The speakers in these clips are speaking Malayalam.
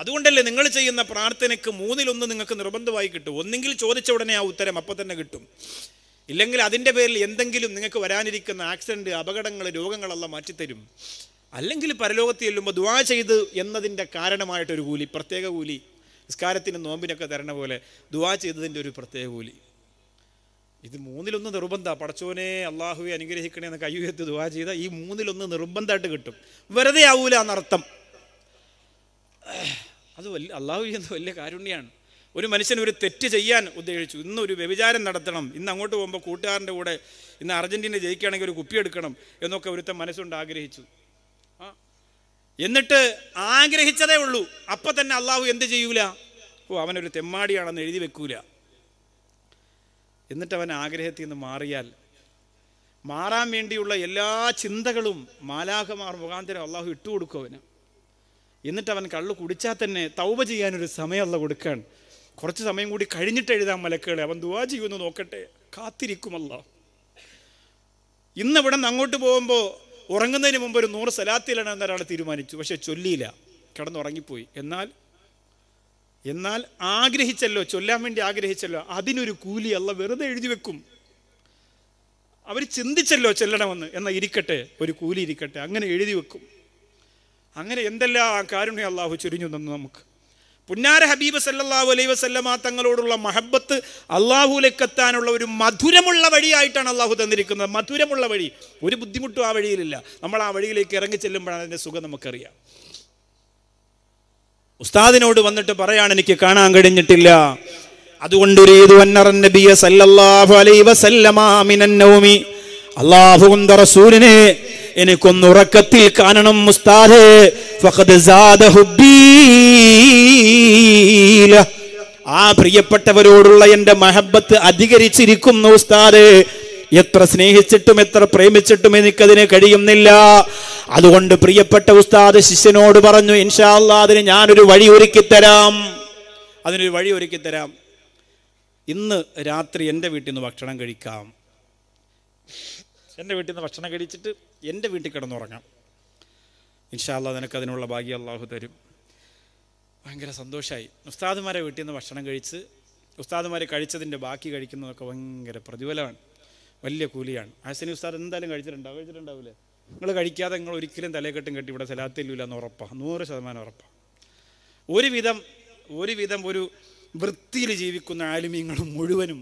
അതുകൊണ്ടല്ലേ നിങ്ങൾ ചെയ്യുന്ന പ്രാർത്ഥനയ്ക്ക് മൂന്നിലൊന്ന് നിങ്ങൾക്ക് നിർബന്ധമായി കിട്ടും ഒന്നെങ്കിൽ ചോദിച്ച ഉടനെ ആ ഉത്തരം അപ്പം തന്നെ കിട്ടും ഇല്ലെങ്കിൽ അതിൻ്റെ പേരിൽ എന്തെങ്കിലും നിങ്ങൾക്ക് വരാനിരിക്കുന്ന ആക്സിഡൻറ്റ് അപകടങ്ങൾ രോഗങ്ങളെല്ലാം മാറ്റിത്തരും അല്ലെങ്കിൽ പരലോകത്ത് ചെല്ലുമ്പോൾ ദുവാ ചെയ്ത് എന്നതിൻ്റെ കാരണമായിട്ടൊരു കൂലി പ്രത്യേക കൂലി നിസ്കാരത്തിനും നോമ്പിനൊക്കെ തരണ പോലെ ദുവാ ചെയ്തതിൻ്റെ ഒരു പ്രത്യേക കൂലി ഇത് മൂന്നിലൊന്ന് നിർബന്ധ പടച്ചോനെ അള്ളാഹുവെ അനുഗ്രഹിക്കണേ എന്ന് കയ്യുയർത്തി ദുവാ ചെയ്ത ഈ മൂന്നിലൊന്ന് നിർബന്ധമായിട്ട് കിട്ടും വെറുതെ ആവൂല എന്നർത്ഥം അത് വലിയ അള്ളാഹു ചെയ്യുന്നത് വലിയ കാരുണ്യമാണ് ഒരു മനുഷ്യൻ ഒരു തെറ്റ് ചെയ്യാൻ ഉദ്ദേശിച്ചു ഒരു വ്യഭിചാരം നടത്തണം ഇന്ന് അങ്ങോട്ട് പോകുമ്പോൾ കൂട്ടുകാരൻ്റെ കൂടെ ഇന്ന് അർജൻറ്റീന ജയിക്കുകയാണെങ്കിൽ ഒരു കുപ്പി എടുക്കണം എന്നൊക്കെ ഒരുത്തം മനസ്സുകൊണ്ട് ആഗ്രഹിച്ചു ആ എന്നിട്ട് ആഗ്രഹിച്ചതേ ഉള്ളൂ അപ്പം തന്നെ അള്ളാഹു എന്ത് ചെയ്യൂല ഓ അവനൊരു തെമ്മാടിയാണെന്ന് എഴുതി വെക്കൂല എന്നിട്ട് അവൻ ആഗ്രഹത്തിൽ നിന്ന് മാറിയാൽ മാറാൻ വേണ്ടിയുള്ള എല്ലാ ചിന്തകളും മാലാഖമാർ മുഖാന്തരം അള്ളാഹു ഇട്ടുകൊടുക്കും അവന് എന്നിട്ട് അവൻ കള്ളു കുടിച്ചാൽ തന്നെ തൗബ ചെയ്യാനൊരു സമയമല്ല കൊടുക്കാൻ കുറച്ച് സമയം കൂടി കഴിഞ്ഞിട്ട് എഴുതാൻ മലക്കുകളെ അവൻ ദുവാ ചെയ്യുമെന്ന് നോക്കട്ടെ കാത്തിരിക്കുമല്ല ഇന്നിവിടെ നിന്ന് അങ്ങോട്ട് പോകുമ്പോൾ ഉറങ്ങുന്നതിന് മുമ്പ് ഒരു നൂറ് സലാത്തിലാണ് എന്നൊരാൾ തീരുമാനിച്ചു പക്ഷെ ചൊല്ലിയില്ല കിടന്നുറങ്ങിപ്പോയി എന്നാൽ എന്നാൽ ആഗ്രഹിച്ചല്ലോ ചൊല്ലാൻ വേണ്ടി ആഗ്രഹിച്ചല്ലോ അതിനൊരു കൂലി അല്ല വെറുതെ എഴുതി വെക്കും അവർ ചിന്തിച്ചല്ലോ ചെല്ലണമെന്ന് എന്നാൽ ഇരിക്കട്ടെ ഒരു കൂലി ഇരിക്കട്ടെ അങ്ങനെ എഴുതി വെക്കും അങ്ങനെ എന്തെല്ലാം കാരുണ്യ അള്ളാഹു ചൊരിഞ്ഞു തന്നു നമുക്ക് പുന്നാര ഹബീബ് സല്ലാഹു അലൈ വസല്ലമ തങ്ങളോടുള്ള മഹബത്ത് അള്ളാഹുലേക്കെത്താനുള്ള ഒരു മധുരമുള്ള വഴിയായിട്ടാണ് അള്ളാഹു തന്നിരിക്കുന്നത് മധുരമുള്ള വഴി ഒരു ബുദ്ധിമുട്ടും ആ വഴിയിലില്ല നമ്മൾ ആ വഴിയിലേക്ക് ഇറങ്ങി ചെല്ലുമ്പോഴാണ് അതിൻ്റെ സുഖം നമുക്കറിയാം ഉസ്താദിനോട് വന്നിട്ട് പറയാണ് എനിക്ക് കാണാൻ കഴിഞ്ഞിട്ടില്ല അതുകൊണ്ട് അള്ളാഹു അലൈ വസല്ലമാ മിനന്നൗമി റസൂലിനെ എനിക്കൊന്നുറക്കത്തിൽ കാണണം മുസ്താദ് ആ പ്രിയപ്പെട്ടവരോടുള്ള എന്റെ മഹബത്ത് അധികരിച്ചിരിക്കുന്നു ഉസ്താദ് എത്ര സ്നേഹിച്ചിട്ടും എത്ര പ്രേമിച്ചിട്ടും എനിക്കതിന് കഴിയുന്നില്ല അതുകൊണ്ട് പ്രിയപ്പെട്ട ഉസ്താദ് ശിഷ്യനോട് പറഞ്ഞു ഇൻഷാല്ല അതിന് ഞാനൊരു വഴി ഒരുക്കി തരാം അതിനൊരു വഴി ഒരുക്കി തരാം ഇന്ന് രാത്രി എൻ്റെ വീട്ടിൽ നിന്ന് ഭക്ഷണം കഴിക്കാം എൻ്റെ വീട്ടിൽ നിന്ന് ഭക്ഷണം കഴിച്ചിട്ട് എൻ്റെ വീട്ടിൽ കിടന്നുറങ്ങാം ഇൻഷാല്ല അതിനുള്ള ഭാഗ്യം അള്ളാഹു തരും ഭയങ്കര സന്തോഷമായി ഉസ്താദുമാരെ വീട്ടിൽ നിന്ന് ഭക്ഷണം കഴിച്ച് ഉസ്താദുമാരെ കഴിച്ചതിൻ്റെ ബാക്കി കഴിക്കുന്നതൊക്കെ ഭയങ്കര പ്രതിഫലമാണ് വലിയ കൂലിയാണ് ആസിനി ഉസ്താദ് എന്തായാലും കഴിച്ചിട്ടുണ്ടാവും കഴിച്ചിട്ടുണ്ടാവില്ലേ നിങ്ങൾ കഴിക്കാതെ നിങ്ങൾ ഒരിക്കലും തലേക്കെട്ടും കെട്ടി ഇവിടെ സ്ഥലത്തില്ല എന്ന് ഉറപ്പാണ് നൂറ് ശതമാനം ഉറപ്പാണ് ഒരുവിധം ഒരുവിധം ഒരു വൃത്തിയിൽ ജീവിക്കുന്ന ആലുമീങ്ങൾ മുഴുവനും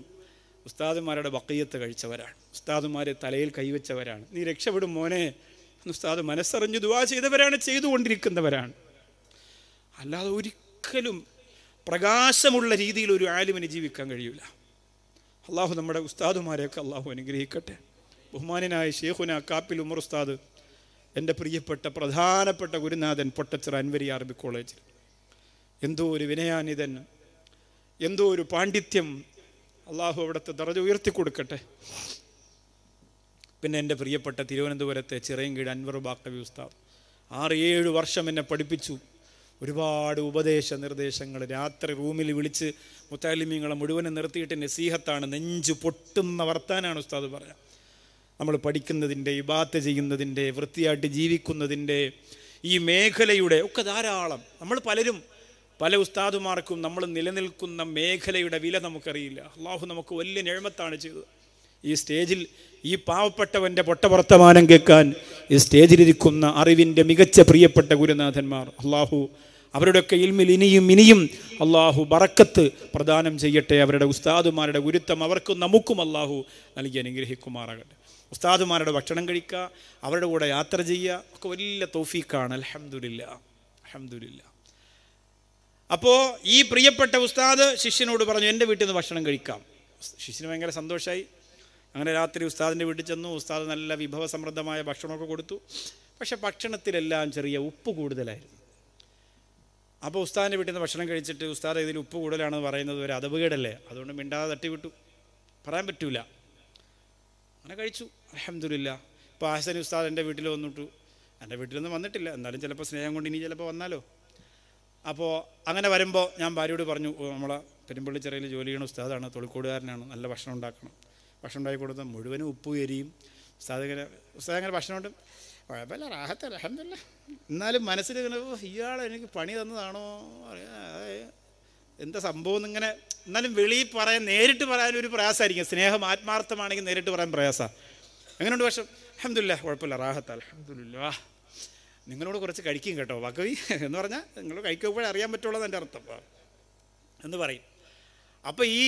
ഉസ്താദുമാരുടെ വക്കയ്യത്ത് കഴിച്ചവരാണ് ഉസ്താദുമാരെ തലയിൽ കൈവച്ചവരാണ് നീ രക്ഷപ്പെടും മോനെ ഉസ്താദ് മനസ്സറിഞ്ഞ് ദുവാ ചെയ്തവരാണ് ചെയ്തുകൊണ്ടിരിക്കുന്നവരാണ് അല്ലാതെ ഒരിക്കലും പ്രകാശമുള്ള രീതിയിൽ ഒരു ആലിമിന് ജീവിക്കാൻ കഴിയില്ല അള്ളാഹു നമ്മുടെ ഉസ്താദുമാരെയൊക്കെ അള്ളാഹു അനുഗ്രഹിക്കട്ടെ ബഹുമാനായ ഷേഖുന കാപ്പിൽ ഉമർ ഉസ്താദ് എൻ്റെ പ്രിയപ്പെട്ട പ്രധാനപ്പെട്ട ഗുരുനാഥൻ പൊട്ടച്ചിറ അൻവരി അറബി കോളേജിൽ എന്തോ ഒരു വിനയാനിതൻ എന്തോ ഒരു പാണ്ഡിത്യം അള്ളാഹു അവിടുത്തെ ദറജ ഉയർത്തി കൊടുക്കട്ടെ പിന്നെ എൻ്റെ പ്രിയപ്പെട്ട തിരുവനന്തപുരത്തെ ചിറയൻകീഴ് അൻവർ ബാക്കബി ഉസ്താദ് ആറ് ഏഴ് വർഷം എന്നെ പഠിപ്പിച്ചു ഒരുപാട് ഉപദേശ നിർദ്ദേശങ്ങൾ രാത്രി റൂമിൽ വിളിച്ച് മുത്താലിമീങ്ങളെ മുഴുവനും നിർത്തിയിട്ട് നസീഹത്താണ് നെഞ്ചു പൊട്ടുന്ന വർത്താനാണ് ഉസ്താദ് പറയാം നമ്മൾ പഠിക്കുന്നതിൻ്റെ ഇബാത്ത് ചെയ്യുന്നതിൻ്റെ വൃത്തിയായിട്ട് ജീവിക്കുന്നതിൻ്റെ ഈ മേഖലയുടെ ഒക്കെ ധാരാളം നമ്മൾ പലരും പല ഉസ്താദുമാർക്കും നമ്മൾ നിലനിൽക്കുന്ന മേഖലയുടെ വില നമുക്കറിയില്ല അള്ളാഹു നമുക്ക് വലിയ ഞഴമത്താണ് ചെയ്തത് ഈ സ്റ്റേജിൽ ഈ പാവപ്പെട്ടവൻ്റെ പൊട്ടവർത്തമാനം കേൾക്കാൻ ഈ സ്റ്റേജിലിരിക്കുന്ന അറിവിൻ്റെ മികച്ച പ്രിയപ്പെട്ട ഗുരുനാഥന്മാർ അള്ളാഹു അവരുടെയൊക്കെ ഇൽമിൽ ഇനിയും ഇനിയും അള്ളാഹു ബറക്കത്ത് പ്രദാനം ചെയ്യട്ടെ അവരുടെ ഉസ്താദുമാരുടെ ഗുരുത്വം അവർക്കും നമുക്കും അള്ളാഹു നൽകി അനുഗ്രഹിക്കുമാറാകട്ടെ ഉസ്താദുമാരുടെ ഭക്ഷണം കഴിക്കുക അവരുടെ കൂടെ യാത്ര ചെയ്യുക ഒക്കെ വലിയ തോഫീക്കാണ് അലഹമുല്ല അലഹമുല്ല അപ്പോൾ ഈ പ്രിയപ്പെട്ട ഉസ്താദ് ശിഷ്യനോട് പറഞ്ഞു എൻ്റെ വീട്ടിൽ നിന്ന് ഭക്ഷണം കഴിക്കാം ശിഷ്യന് ഭയങ്കര സന്തോഷമായി അങ്ങനെ രാത്രി ഉസ്താദിൻ്റെ വീട്ടിൽ ചെന്നു ഉസ്താദ് നല്ല വിഭവസമൃദ്ധമായ ഭക്ഷണമൊക്കെ കൊടുത്തു പക്ഷെ ഭക്ഷണത്തിലെല്ലാം ചെറിയ ഉപ്പ് കൂടുതലായിരുന്നു അപ്പോൾ ഉസ്താദിൻ്റെ വീട്ടിൽ നിന്ന് ഭക്ഷണം കഴിച്ചിട്ട് ഉസ്താദ് ഇതിൽ ഉപ്പ് കൂടുതലാണെന്ന് പറയുന്നത് ഒരു അതവുകേടല്ലേ അതുകൊണ്ട് മിണ്ടാതെ തട്ടിവിട്ടു പറയാൻ പറ്റൂല അങ്ങനെ കഴിച്ചു അലഹമില്ല ഇപ്പോൾ ആഹസനി ഉസ്താദ് എൻ്റെ വീട്ടിൽ വന്നിട്ടു എൻ്റെ വീട്ടിലൊന്നും വന്നിട്ടില്ല എന്നാലും ചിലപ്പോൾ സ്നേഹം കൊണ്ട് ഇനി ചിലപ്പോൾ വന്നാലോ അപ്പോൾ അങ്ങനെ വരുമ്പോൾ ഞാൻ ഭാര്യയോട് പറഞ്ഞു നമ്മളെ പെരുമ്പള്ളി ചെറിയിൽ ജോലി ചെയ്യണ ഉസ്താദാണ് തൊളിക്കോടുകാരനാണ് നല്ല ഭക്ഷണം ഉണ്ടാക്കണം ഭക്ഷണം ഉണ്ടാക്കി കൊടുത്ത മുഴുവനും ഉപ്പ് എരിയും ഉസ്താദ് ഇങ്ങനെ ഉസ്താദ് അങ്ങനെ ഭക്ഷണം ഉണ്ട് കുഴപ്പമില്ല റാഹത്ത് അലഹമില്ല എന്നാലും മനസ്സിൽ ഇങ്ങനെ ഇയാൾ എനിക്ക് പണി തന്നതാണോ എന്താ സംഭവം ഇങ്ങനെ എന്നാലും വെളി പറയാൻ നേരിട്ട് പറയാൻ ഒരു പ്രയാസമായിരിക്കും സ്നേഹം ആത്മാർത്ഥമാണെങ്കിൽ നേരിട്ട് പറയാൻ പ്രയാസമാണ് എങ്ങനെയുണ്ട് പക്ഷേ അഹമ്മദില്ല കുഴപ്പമില്ല റാഹത്ത് അലഹമില്ല നിങ്ങളോട് കുറച്ച് കഴിക്കും കേട്ടോ വക്കവി എന്ന് പറഞ്ഞാൽ നിങ്ങൾ കഴിക്കുമ്പോഴേ അറിയാൻ പറ്റുള്ളൂ എൻ്റെ അർത്ഥം എന്ന് പറയും അപ്പോൾ ഈ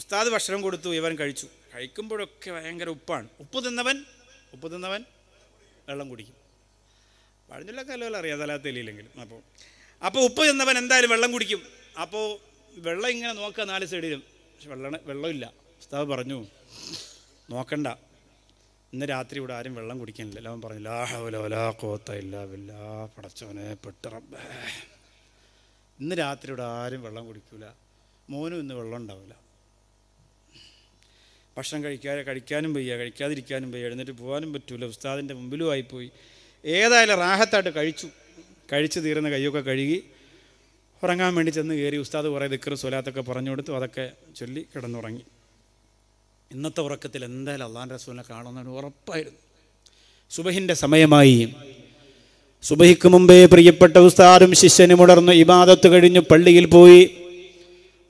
ഉസ്താദ് ഭക്ഷണം കൊടുത്തു ഇവൻ കഴിച്ചു കഴിക്കുമ്പോഴൊക്കെ ഭയങ്കര ഉപ്പാണ് ഉപ്പ് തിന്നവൻ ഉപ്പ് തിന്നവൻ വെള്ളം കുടിക്കും പഴഞ്ഞില്ല അല്ലല്ലോ അറിയാം തലാത്തലിയില്ലെങ്കിലും അപ്പോൾ അപ്പോൾ ഉപ്പ് തിന്നവൻ എന്തായാലും വെള്ളം കുടിക്കും അപ്പോൾ വെള്ളം ഇങ്ങനെ നോക്കുക നാല് സൈഡിലും പക്ഷെ വെള്ളം വെള്ളമില്ല ഉസ്താദ് പറഞ്ഞു നോക്കണ്ട ഇന്ന് രാത്രി ഇവിടെ ആരും വെള്ളം കുടിക്കാനില്ല എല്ലാവരും പറഞ്ഞു ലാഹുലോലാ കോത്ത ഇല്ല വില്ലാ പടച്ചോനെ പെട്ടറബേ ഇന്ന് രാത്രി ഇവിടെ ആരും വെള്ളം കുടിക്കില്ല മോനും ഇന്ന് വെള്ളം ഉണ്ടാവില്ല ഭക്ഷണം കഴിക്കാ കഴിക്കാനും വയ്യ കഴിക്കാതിരിക്കാനും വയ്യ എഴുന്നേറ്റ് പോകാനും പറ്റൂല ഉസ്താദിൻ്റെ മുമ്പിലും ആയിപ്പോയി ഏതായാലും റാഹത്തായിട്ട് കഴിച്ചു കഴിച്ചു തീർന്ന കൈയൊക്കെ കഴുകി ഉറങ്ങാൻ വേണ്ടി ചെന്ന് കയറി ഉസ്താദ് കുറേ ദിക്കറും സ്വലാത്തൊക്കെ പറഞ്ഞു കൊടുത്തു അതൊക്കെ ചൊല്ലി കിടന്നുറങ്ങി ഇന്നത്തെ ഉറക്കത്തിൽ എന്തായാലും അള്ളാഹാൻ റസൂലിനെ കാണുന്നതിന് ഉറപ്പായിരുന്നു സുബഹിൻ്റെ സമയമായി സുബഹിക്ക് മുമ്പേ പ്രിയപ്പെട്ട ഉസ്താദും ശിഷ്യനും ഉണർന്നു ഇബാദത്ത് കഴിഞ്ഞു പള്ളിയിൽ പോയി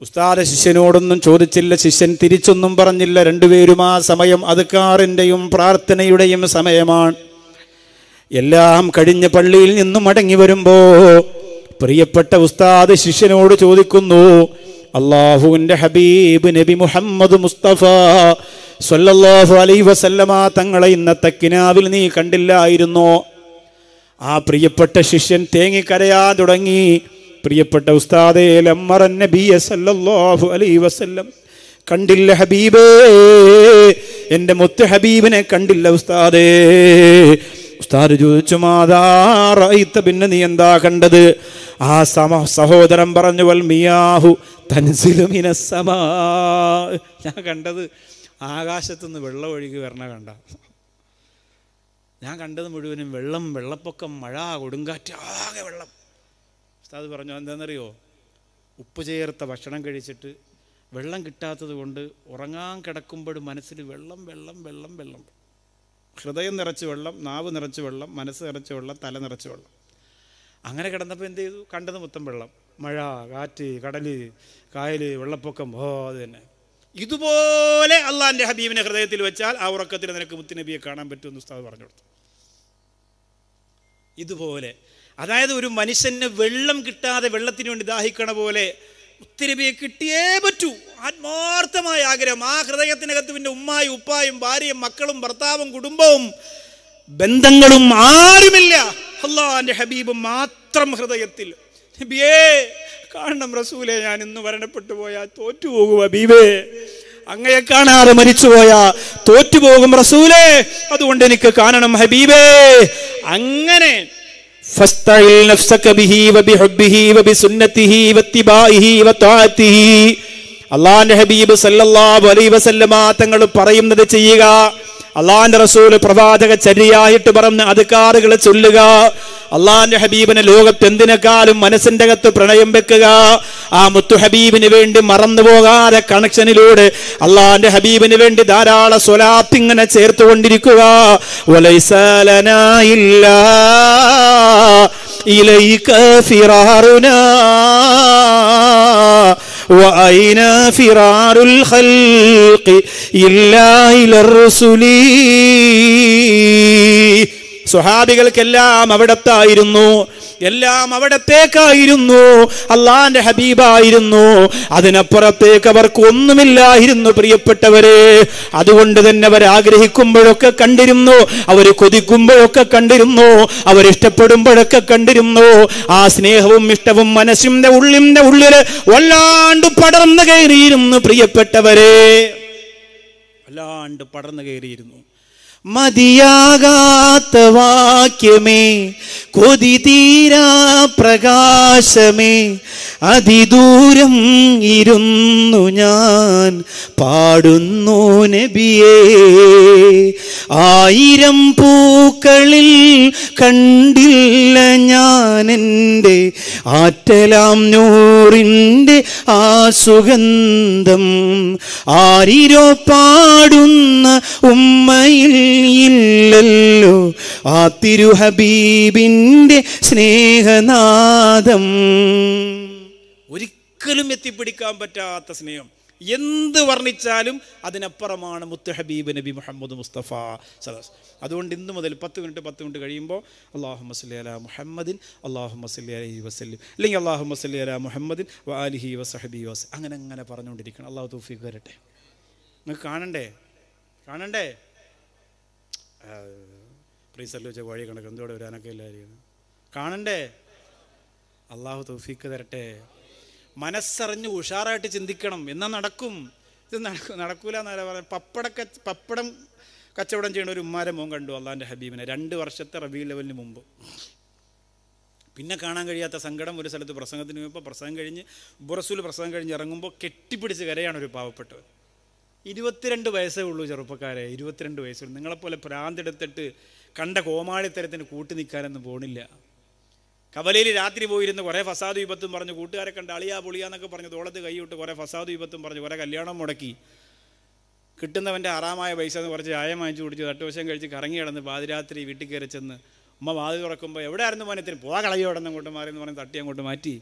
ഉസ്താദ ശിഷ്യനോടൊന്നും ചോദിച്ചില്ല ശിഷ്യൻ തിരിച്ചൊന്നും പറഞ്ഞില്ല രണ്ടുപേരും ആ സമയം അതുക്കാറിൻ്റെയും പ്രാർത്ഥനയുടെയും സമയമാണ് എല്ലാം കഴിഞ്ഞ പള്ളിയിൽ നിന്നും മടങ്ങി വരുമ്പോ പ്രിയപ്പെട്ട ഉസ്താദ് ശിഷ്യനോട് ചോദിക്കുന്നു അള്ളാഹുവിൻ്റെ ഹബീബ് നബി മുഹമ്മദ് മുസ്തഫ സൊല്ലാഹു അലൈ വസല്ലമ തങ്ങളെ ഇന്നത്തെ കിനാവിൽ നീ കണ്ടില്ലായിരുന്നോ ആ പ്രിയപ്പെട്ട ശിഷ്യൻ തേങ്ങിക്കരയാ തുടങ്ങി പ്രിയപ്പെട്ട ഉസ്താദേ നബിയ സല്ലല്ലാഹു അലൈ വസല്ലം കണ്ടില്ല ഹബീബേ എൻ്റെ മുത്ത ഹബീബിനെ കണ്ടില്ല ഉസ്താദേ ഉസ്താദ് ചോദിച്ചു മാതാറയിത്ത് പിന്നെ നീ എന്താ കണ്ടത് ആ സമ സഹോദരൻ പറഞ്ഞു വൽ മിയാഹു തൻസിലുമിനസമാ ഞാൻ കണ്ടത് ആകാശത്തുനിന്ന് വെള്ളം ഒഴുകി വരണ കണ്ട ഞാൻ കണ്ടത് മുഴുവനും വെള്ളം വെള്ളപ്പൊക്കം മഴ കൊടുങ്കാറ്റ് ആകെ വെള്ളം ഉസ്താദ് പറഞ്ഞു എന്താണെന്നറിയോ ഉപ്പ് ചേർത്ത ഭക്ഷണം കഴിച്ചിട്ട് വെള്ളം കിട്ടാത്തത് കൊണ്ട് ഉറങ്ങാൻ കിടക്കുമ്പോൾ മനസ്സിൽ വെള്ളം വെള്ളം വെള്ളം വെള്ളം ഹൃദയം നിറച്ച് വെള്ളം നാവ് നിറച്ച് വെള്ളം മനസ്സ് നിറച്ച് വെള്ളം തല നിറച്ച് വെള്ളം അങ്ങനെ കിടന്നപ്പോൾ എന്ത് ചെയ്തു കണ്ടത് മൊത്തം വെള്ളം മഴ കാറ്റ് കടല് കായൽ വെള്ളപ്പൊക്കം ഓ അത് തന്നെ ഇതുപോലെ അള്ളാൻ്റെ ഹബീബിനെ ഹൃദയത്തിൽ വെച്ചാൽ ആ ഉറക്കത്തിൽ നിനക്ക് മുത്തുനബിയെ കാണാൻ പറ്റുമെന്ന് ഉസ്താദ് പറഞ്ഞു കൊടുത്തു ഇതുപോലെ അതായത് ഒരു മനുഷ്യന് വെള്ളം കിട്ടാതെ വെള്ളത്തിന് വേണ്ടി ദാഹിക്കണ പോലെ ഉത്തിരബിയെ കിട്ടിയേ പറ്റൂ ആത്മാർത്ഥമായ ആഗ്രഹം ആ ഹൃദയത്തിനകത്ത് പിന്നെ ഉമ്മായും ഉപ്പായും ഭാര്യയും മക്കളും ഭർത്താവും കുടുംബവും ബന്ധങ്ങളും ആരുമില്ല അള്ളാന്റെ ഹബീബ് മാത്രം ഹൃദയത്തിൽ നബിയേ കാണണം റസൂലെ ഞാൻ ഇന്ന് മരണപ്പെട്ടു പോയാ തോറ്റുപോകും ഹബീബേ അങ്ങയെ കാണാതെ മരിച്ചുപോയാ തോറ്റുപോകും റസൂലേ അതുകൊണ്ട് എനിക്ക് കാണണം ഹബീബേ അങ്ങനെ فاستعل نفسك به وبحبه وبسنته واتباعه وطاعته അള്ളാന്റെ ഹബീബ് സല്ലല്ലാഹു അലൈ വസല്ലമ തങ്ങൾ പറയുന്നത് ചെയ്യുക അള്ളാന്റെ റസൂൽ പ്രവാചക ചര്യായിട്ട് പറഞ്ഞ അധികാറുകളെ ചൊല്ലുക അള്ളാന്റെ ഹബീബിനെ ലോകത്ത് എന്തിനേക്കാളും മനസ്സിന്റെ അകത്ത് പ്രണയം വെക്കുക ആ മുത്തു ഹബീബിന് വേണ്ടി മറന്നു പോകാതെ കണക്ഷനിലൂടെ അള്ളാന്റെ ഹബീബിന് വേണ്ടി ധാരാളം സ്വലാത്തിങ്ങനെ ചേർത്തുകൊണ്ടിരിക്കുക ഒലൈസലനായില്ലാ إليك فرارنا وأين فرار الخلق إلا إلى الرسل സുഹാബികൾക്കെല്ലാം അവിടത്തായിരുന്നു എല്ലാം അവിടത്തേക്കായിരുന്നു അള്ളാന്റെ ഹബീബായിരുന്നു അതിനപ്പുറത്തേക്ക് അവർക്ക് ഒന്നുമില്ലായിരുന്നു പ്രിയപ്പെട്ടവരെ അതുകൊണ്ട് തന്നെ അവർ ആഗ്രഹിക്കുമ്പോഴൊക്കെ കണ്ടിരുന്നു അവർ കൊതിക്കുമ്പോഴൊക്കെ കണ്ടിരുന്നു അവരിഷ്ടപ്പെടുമ്പോഴൊക്കെ കണ്ടിരുന്നു ആ സ്നേഹവും ഇഷ്ടവും മനസ്സിന്റെ ഉള്ളിന്റെ ഉള്ളില് വല്ലാണ്ട് പടർന്നു കയറിയിരുന്നു പ്രിയപ്പെട്ടവരെ വല്ലാണ്ട് പടർന്നു കയറിയിരുന്നു മതിയാകാത്ത വാക്യമേ കൊതി തീരാ പ്രകാശമേ അതിദൂരം ഇരുന്നു ഞാൻ പാടുന്നു നബിയേ ആയിരം പൂക്കളിൽ കണ്ടില്ല ഞാൻ എൻ്റെ ആറ്റലാം നൂറിൻ്റെ ആ സുഗന്ധം ആരിരോ പാടുന്ന ഉമ്മയിൽ ഇല്ലല്ലോ ആ തിരുഹബീബിന്റെ സ്നേഹനാദം ഒരിക്കലും എത്തിപ്പിടിക്കാൻ പറ്റാത്ത സ്നേഹം എന്ത് വർണ്ണിച്ചാലും അതിനപ്പുറമാണ് മുത്ത് ഹബീബ് നബി മുഹമ്മദ് മുസ്തഫ സദാസ് അതുകൊണ്ട് ഇന്ന് മുതൽ പത്ത് മിനിറ്റ് പത്ത് മിനിറ്റ് കഴിയുമ്പോൾ അള്ളാഹു മസ്ലി അല മുഹമ്മദിൻ അള്ളാഹു മസ്ലി അലഹി വസ്ലിം അല്ലെങ്കിൽ അള്ളാഹു മസ്ലി അല മുഹമ്മദിൻ വാലിഹി വസഹബി വസ് അങ്ങനെ അങ്ങനെ പറഞ്ഞുകൊണ്ടിരിക്കണം അള്ളാഹു തൂഫീഖ് വരട്ടെ നിങ്ങൾക്ക് കാണണ്ടേ കാണണ്ടേ പ്രീസറിൽ വെച്ച വഴി കണക്ക് എന്തോടെ വരാനൊക്കെ എല്ലാവരും കാണണ്ടേ അള്ളാഹു തൗഫീക്ക് തരട്ടെ മനസ്സറിഞ്ഞ് ഉഷാറായിട്ട് ചിന്തിക്കണം എന്നാൽ നടക്കും ഇത് നടക്കും നടക്കൂല എന്നല്ല പറയാം പപ്പടക്ക പപ്പടം കച്ചവടം ചെയ്യുന്ന ഒരു ഉമ്മാരെ മോൻ കണ്ടു അള്ളാഹിൻ്റെ ഹബീബിനെ രണ്ട് വർഷത്തെ റബി ലെവലിന് മുമ്പ് പിന്നെ കാണാൻ കഴിയാത്ത സങ്കടം ഒരു സ്ഥലത്ത് പ്രസംഗത്തിന് പോയപ്പോൾ പ്രസംഗം കഴിഞ്ഞ് ബുറസൂൽ പ്രസംഗം കഴിഞ്ഞ് ഇറങ്ങുമ്പോൾ കെട്ടിപ്പിടിച്ച് കരയാണ് ഒരു പാവപ്പെട്ടവൻ ഇരുപത്തിരണ്ട് വയസ്സേ ഉള്ളൂ ചെറുപ്പക്കാരെ ഇരുപത്തിരണ്ട് വയസ്സുള്ളൂ നിങ്ങളെപ്പോലെ പ്രാന്തെടുത്തിട്ട് കണ്ട കോമാളിത്തരത്തിന് കൂട്ടി നിൽക്കാനൊന്നും പോണില്ല കവലയിൽ രാത്രി പോയിരുന്ന് കുറേ ഫസാദ് വിപത്തും പറഞ്ഞു കൂട്ടുകാരെ കണ്ട് അളിയാ പൊളിയാന്നൊക്കെ പറഞ്ഞു തോളത്ത് കൈയിട്ട് കുറേ ഫസാദ് വിപത്തും പറഞ്ഞു കുറേ കല്യാണം മുടക്കി കിട്ടുന്നവൻ്റെ ആറാമായ പൈസ എന്ന് കുറച്ച് ചായം വാങ്ങിച്ചു കുടിച്ച് തട്ടുവശം കഴിച്ച് കറങ്ങി കിടന്ന് പാതിരാത്രി വീട്ടിൽ കയറി ചെന്ന് ഉമ്മ വാതിൽ തുറക്കുമ്പോൾ എവിടെയായിരുന്നു മോനത്തിന് പോകാ കളയോ ഇടന്ന് അങ്ങോട്ട് മാറി എന്ന് പറഞ്ഞ് തട്ടി അങ്ങോട്ട് മാറ്റി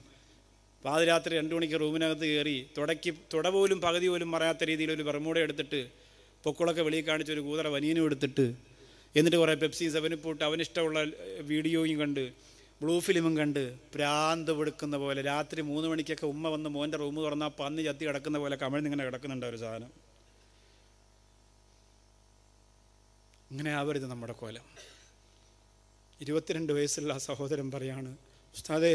പാതിരാത്രി രണ്ടു മണിക്ക് റൂമിനകത്ത് കയറി തുടക്കി തുട പോലും പകുതി പോലും പറയാത്ത രീതിയിൽ ഒരു ബർമൂട എടുത്തിട്ട് പൊക്കുളൊക്കെ വെളിയിൽ കാണിച്ച ഒരു കൂതറ വനീനും എടുത്തിട്ട് എന്നിട്ട് കുറേ പെപ്സി പൂട്ട് അവനിഷ്ടമുള്ള വീഡിയോയും കണ്ട് ബ്ലൂ ഫിലിമും കണ്ട് പ്രാന്ത് വെടുക്കുന്ന പോലെ രാത്രി മൂന്ന് മണിക്കൊക്കെ ഉമ്മ വന്ന് മോൻ്റെ റൂം തുറന്നാൽ പന്നി ചത്തി കിടക്കുന്ന പോലെ കമിഴ്ന്നിങ്ങനെ കിടക്കുന്നുണ്ട് ഒരു സാധനം ഇങ്ങനെ ആവരുത് നമ്മുടെ കോലം ഇരുപത്തിരണ്ട് വയസ്സുള്ള സഹോദരൻ പറയാണ് ഉസ്താദേ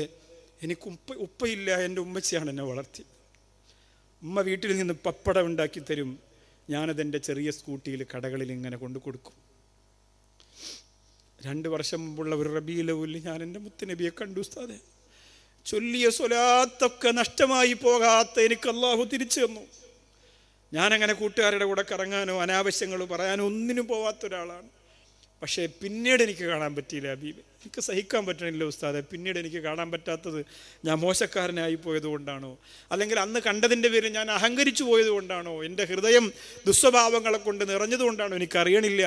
എനിക്ക് ഉപ്പ ഉപ്പയില്ല എൻ്റെ ഉമ്മച്ചിയാണ് എന്നെ വളർത്തി ഉമ്മ വീട്ടിൽ നിന്ന് പപ്പടം ഉണ്ടാക്കി തരും ഞാനതെൻ്റെ ചെറിയ സ്കൂട്ടിയിൽ കടകളിൽ ഇങ്ങനെ കൊണ്ടു കൊടുക്കും രണ്ട് വർഷം മുമ്പുള്ള ഒരു റബിയിലവിൽ ഞാൻ എൻ്റെ മുത്തനബിയെ കണ്ടു ഉസ്താദെ ചൊല്ലിയ സ്വലാത്തൊക്കെ നഷ്ടമായി പോകാത്ത എനിക്ക് അള്ളാഹു തിരിച്ചു തന്നു ഞാനങ്ങനെ കൂട്ടുകാരുടെ കൂടെ കറങ്ങാനോ അനാവശ്യങ്ങൾ പറയാനോ ഒന്നിനും പോവാത്ത ഒരാളാണ് പക്ഷേ പിന്നീട് എനിക്ക് കാണാൻ പറ്റിയില്ല ഹബീബ് എനിക്ക് സഹിക്കാൻ പറ്റണില്ല ഉസ്താദ് പിന്നീട് എനിക്ക് കാണാൻ പറ്റാത്തത് ഞാൻ മോശക്കാരനായി കൊണ്ടാണോ അല്ലെങ്കിൽ അന്ന് കണ്ടതിൻ്റെ പേരിൽ ഞാൻ അഹങ്കരിച്ചു കൊണ്ടാണോ എൻ്റെ ഹൃദയം ദുസ്വഭാവങ്ങളെ കൊണ്ട് നിറഞ്ഞതുകൊണ്ടാണോ എനിക്കറിയണില്ല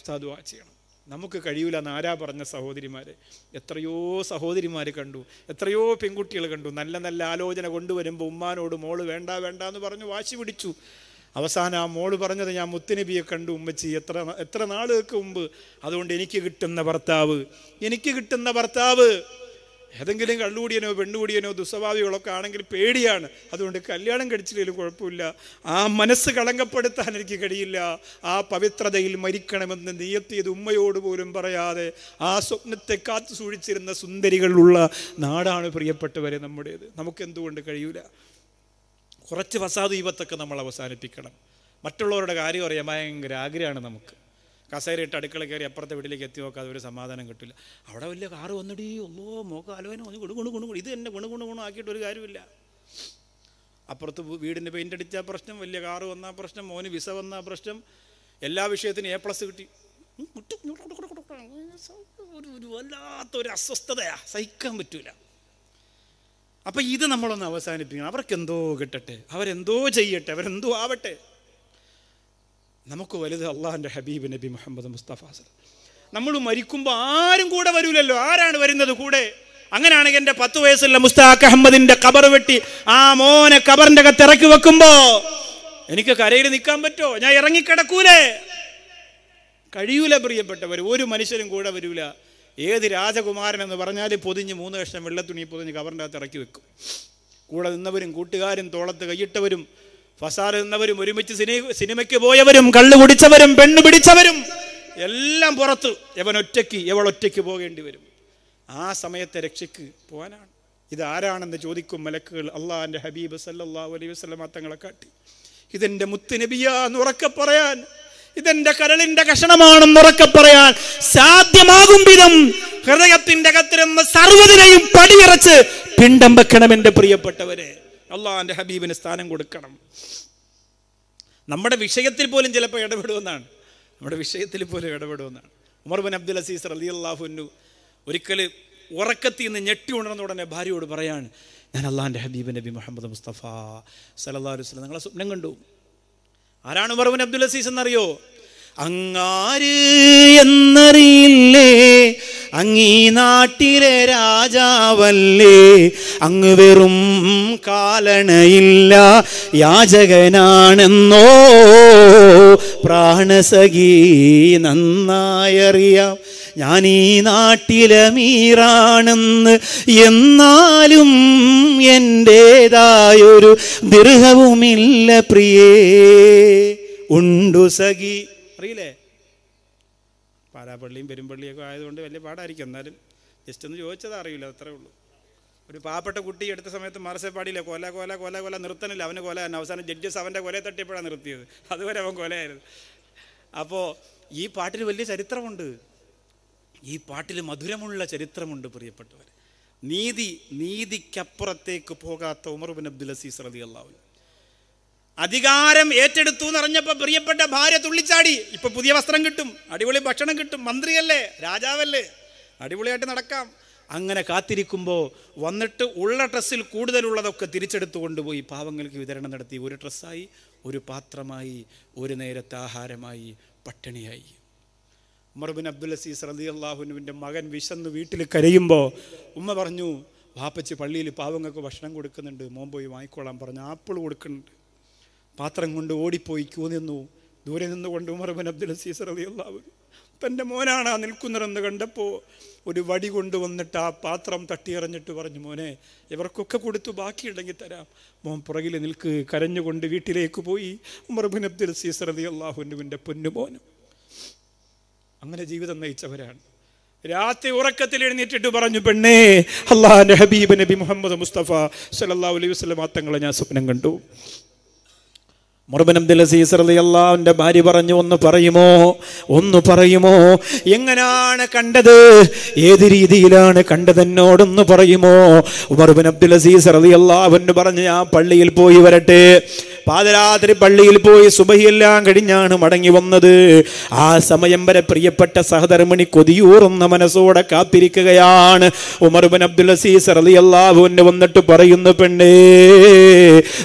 ഉസ്താദ് ആ ചെയ്യണം നമുക്ക് കഴിയൂല ആരാ പറഞ്ഞ സഹോദരിമാരെ എത്രയോ സഹോദരിമാർ കണ്ടു എത്രയോ പെൺകുട്ടികൾ കണ്ടു നല്ല നല്ല ആലോചന കൊണ്ടുവരുമ്പോൾ ഉമ്മാനോട് മോള് വേണ്ട വേണ്ട എന്ന് പറഞ്ഞു വാശി പിടിച്ചു അവസാനം ആ മോള് പറഞ്ഞത് ഞാൻ മുത്തുനബിയെ കണ്ടു ഉമ്മച്ചി എത്ര എത്ര നാളുകൾക്ക് മുമ്പ് അതുകൊണ്ട് എനിക്ക് കിട്ടുന്ന ഭർത്താവ് എനിക്ക് കിട്ടുന്ന ഭർത്താവ് ഏതെങ്കിലും കള്ളുകൂടിയനോ പെണ്ണുകൂടിയനോ ദുസ്വഭാവികളൊക്കെ ആണെങ്കിൽ പേടിയാണ് അതുകൊണ്ട് കല്യാണം കഴിച്ചില്ലെങ്കിലും കുഴപ്പമില്ല ആ മനസ്സ് കളങ്കപ്പെടുത്താൻ എനിക്ക് കഴിയില്ല ആ പവിത്രതയിൽ മരിക്കണമെന്ന് നീയത്തിയത് ഉമ്മയോട് പോലും പറയാതെ ആ സ്വപ്നത്തെ കാത്തു സൂക്ഷിച്ചിരുന്ന സുന്ദരികളുള്ള നാടാണ് പ്രിയപ്പെട്ടവരെ നമ്മുടേത് നമുക്കെന്തുകൊണ്ട് കഴിയൂല കുറച്ച് വസാദീപത്തൊക്കെ നമ്മൾ അവസാനിപ്പിക്കണം മറ്റുള്ളവരുടെ കാര്യം അറിയാൻ ഭയങ്കര ആഗ്രഹമാണ് നമുക്ക് കസേരയിട്ട് അടുക്കള കയറി അപ്പുറത്തെ വീട്ടിലേക്ക് എത്തി നോക്കാതെ ഒരു സമാധാനം കിട്ടില്ല അവിടെ വലിയ കാറ് വന്നിടി ഒന്നോ മോക്ക അലോന ഒന്ന് ഗുണു ഗുണു ഗുണു ഇത് എന്നെ ഗുണു ഗുണു ഗുണു ആക്കിയിട്ട് ഒരു കാര്യമില്ല അപ്പുറത്ത് വീടിൻ്റെ പെയിൻ്റ് അടിച്ചാൽ പ്രശ്നം വലിയ കാറ് വന്നാൽ പ്രശ്നം മോന് വിസ വന്നാൽ പ്രശ്നം എല്ലാ വിഷയത്തിനും എ പ്ലസ് കിട്ടി ഒരു വല്ലാത്തൊരു അസ്വസ്ഥതയാണ് സഹിക്കാൻ പറ്റൂല അപ്പോൾ ഇത് നമ്മളൊന്ന് അവസാനിപ്പിക്കണം അവർക്കെന്തോ കിട്ടട്ടെ അവരെന്തോ ചെയ്യട്ടെ അവരെന്തോ ആവട്ടെ നമുക്ക് വലുത് അള്ളാഹിൻ്റെ ഹബീബ് നബി മുഹമ്മദ് മുസ്തഫ സർ നമ്മൾ മരിക്കുമ്പോൾ ആരും കൂടെ വരൂലല്ലോ ആരാണ് വരുന്നത് കൂടെ അങ്ങനെയാണെങ്കിൽ എൻ്റെ പത്ത് വയസ്സുള്ള മുസ്താഖ് അഹമ്മദിൻ്റെ കബർ വെട്ടി ആ മോനെ കബറിൻ്റെ അകത്ത് ഇറക്കി വെക്കുമ്പോൾ എനിക്ക് കരയിൽ നിൽക്കാൻ പറ്റുമോ ഞാൻ ഇറങ്ങിക്കിടക്കൂലേ കഴിയൂല പ്രിയപ്പെട്ടവർ ഒരു മനുഷ്യരും കൂടെ വരൂല ഏത് രാജകുമാരൻ എന്ന് പറഞ്ഞാൽ പൊതിഞ്ഞ് മൂന്ന് കഷ്ണം വെള്ളത്തുണി പൊതിഞ്ഞ് കവറിൻ്റെ അകത്ത് ഇറക്കി വെക്കും കൂടെ നിന്നവരും കൂട്ടുകാരും തോളത്ത് കൈയിട്ടവരും ഫസാർ നിന്നവരും ഒരുമിച്ച് സിനി സിനിമയ്ക്ക് പോയവരും കള്ളു കുടിച്ചവരും പെണ്ണു പിടിച്ചവരും എല്ലാം പുറത്ത് എവൻ ഒറ്റയ്ക്ക് എവൾ ഒറ്റയ്ക്ക് പോകേണ്ടി വരും ആ സമയത്തെ രക്ഷയ്ക്ക് പോകാനാണ് ആരാണെന്ന് ചോദിക്കും മലക്കുകൾ അള്ളാഹാൻ്റെ ഹബീബ് സല്ലാ അലൈഹി വസ്ലമാ തങ്ങളെ കാട്ടി ഇതെൻ്റെ മുത്തുനബിയാന്ന് ഉറക്കെ പറയാൻ ഇതെന്റെ കരളിന്റെ കഷണമാണെന്ന് ഉറക്കെ പറയാൻ സാധ്യമാകും വിധം ഹൃദയത്തിന്റെ കത്തിരുന്ന സർവ്വതിനെയും പടിയിറച്ച് പിണ്ടം വെക്കണം എന്റെ പ്രിയപ്പെട്ടവരെ അള്ളാഹാന്റെ ഹബീബിന് സ്ഥാനം കൊടുക്കണം നമ്മുടെ വിഷയത്തിൽ പോലും ചിലപ്പോൾ ഇടപെടുമെന്നാണ് നമ്മുടെ വിഷയത്തിൽ പോലും ഇടപെടുമെന്നാണ് ഉമർ ബിൻ അബ്ദുൽ അസീസ് അലി അള്ളാഹുനു ഒരിക്കൽ ഉറക്കത്തിൽ നിന്ന് ഞെട്ടി ഉണർന്ന ഉടനെ ഭാര്യയോട് പറയാണ് ഞാൻ അള്ളാഹാൻ്റെ ഹബീബ് നബി മുഹമ്മദ് മുസ്തഫ സലഹ് അലുസ്ലം നിങ്ങളെ സ്വപ്നം കണ്ടു ആരാണ് മറുവൻ അബ്ദുൽ അസീസ് എന്നറിയോ അങ്ങാര് എന്നറിയില്ലേ അങ്ങീ നാട്ടിലെ രാജാവല്ലേ അങ്ങ് വെറും കാലണയില്ല യാചകനാണെന്നോ പ്രാണസഖി നന്നായറിയാം ഞാൻ ഈ നാട്ടിലെ മീറാണെന്ന് എന്നാലും എൻ്റേതായൊരു ദീർഘവുമില്ല പ്രിയേ ഉണ്ടു സഖി അറിയില്ലേ പാലാപ്പള്ളിയും പെരുമ്പള്ളിയൊക്കെ ആയതുകൊണ്ട് വലിയ പാടായിരിക്കും എന്നാലും ജസ്റ്റ് ഒന്ന് ചോദിച്ചത് അറിയില്ല അത്രേ ഉള്ളൂ ഒരു പാവപ്പെട്ട കുട്ടി എടുത്ത സമയത്ത് മറസപ്പാടിയില്ല കൊല കൊല കൊല കൊല നിർത്തനില്ല അവന് കൊല തന്നെ അവസാനം ജഡ്ജസ് അവൻ്റെ കൊല തട്ടിയപ്പോഴാണ് നിർത്തിയത് അതുവരെ അവൻ കൊലയായിരുന്നു അപ്പോൾ ഈ പാട്ടിന് വലിയ ചരിത്രമുണ്ട് ഈ പാട്ടിൽ മധുരമുള്ള ചരിത്രമുണ്ട് പ്രിയപ്പെട്ടവർ നീതി നീതിക്കപ്പുറത്തേക്ക് പോകാത്ത ഉമർ ബിൻ അബ്ദുൽ അസീസ് റതി അള്ളാഹു അധികാരം ഏറ്റെടുത്തു എന്ന് അറിഞ്ഞപ്പോൾ പ്രിയപ്പെട്ട ഭാര്യ തുള്ളിച്ചാടി ഇപ്പൊ പുതിയ വസ്ത്രം കിട്ടും അടിപൊളി ഭക്ഷണം കിട്ടും മന്ത്രിയല്ലേ രാജാവല്ലേ അടിപൊളിയായിട്ട് നടക്കാം അങ്ങനെ കാത്തിരിക്കുമ്പോൾ വന്നിട്ട് ഉള്ള ഡ്രസ്സിൽ കൂടുതലുള്ളതൊക്കെ തിരിച്ചെടുത്തു കൊണ്ടുപോയി പാവങ്ങൾക്ക് വിതരണം നടത്തി ഒരു ഡ്രസ്സായി ഒരു പാത്രമായി ഒരു നേരത്തെ ആഹാരമായി പട്ടിണിയായി ഉമർബിൻ അബ്ദുൽ അസീസ് റതി അള്ളാഹുനുവിൻ്റെ മകൻ വിശന്ന് വീട്ടിൽ കരയുമ്പോൾ ഉമ്മ പറഞ്ഞു വാപ്പച്ചി പള്ളിയിൽ പാവങ്ങൾക്ക് ഭക്ഷണം കൊടുക്കുന്നുണ്ട് മോൻ പോയി വാങ്ങിക്കോളാൻ പറഞ്ഞു ആപ്പിൾ കൊടുക്കുന്നുണ്ട് പാത്രം കൊണ്ട് ഓടിപ്പോയി ക്യൂ നിന്നു ദൂരെ നിന്നുകൊണ്ട് ഉമർബിൻ അബ്ദുൽ അസീസ് റതി അള്ളാഹു തൻ്റെ മോനാണ് ആ നിൽക്കുന്നതെന്ന് കണ്ടപ്പോൾ ഒരു വടി കൊണ്ടുവന്നിട്ട് ആ പാത്രം തട്ടിയെറിഞ്ഞിട്ട് പറഞ്ഞു മോനെ ഇവർക്കൊക്കെ കൊടുത്തു ബാക്കിയുണ്ടെങ്കിൽ തരാം മോൻ പുറകിൽ നിൽക്ക് കരഞ്ഞുകൊണ്ട് വീട്ടിലേക്ക് പോയി ഉമർബിൻ അബ്ദുൽ സീസർ അലി അള്ളാഹുനുവിൻ്റെ പൊന്നുമോനും അങ്ങനെ ജീവിതം നയിച്ചവരാണ് രാത്രി ഉറക്കത്തിൽ എഴുന്നേറ്റിട്ട് പറഞ്ഞു പെണ്ണേ അള്ളാഹ് ഹബീബ് നബി മുഹമ്മദ് മുസ്തഫ സലല്ലാ അലൈഹി വസ്ലം ആത്തങ്ങളെ ഞാൻ സ്വപ്നം കണ്ടു മുർബനബ്ദുലസീസറിയാവിൻ്റെ ഭാര്യ പറഞ്ഞു ഒന്ന് പറയുമോ ഒന്ന് പറയുമോ എങ്ങനെയാണ് കണ്ടത് ഏത് രീതിയിലാണ് കണ്ടതെന്നോടൊന്ന് പറയുമോ മുർബൻ അബ്ദുലസീസ് റലിയല്ലാവിന് പറഞ്ഞു ഞാൻ പള്ളിയിൽ പോയി വരട്ടെ പാതിരാത്രി പള്ളിയിൽ പോയി സുബഹിയെല്ലാം കഴിഞ്ഞാണ് മടങ്ങി വന്നത് ആ സമയം വരെ പ്രിയപ്പെട്ട സഹധർമ്മിണി കൊതിയൂറുന്ന മനസ്സോടെ കാത്തിരിക്കുകയാണ് ഉമർബൻ അബ്ദുലസീസ് റലിയല്ലാവുവിൻ്റെ വന്നിട്ട് പറയുന്നു പെണ്ണേ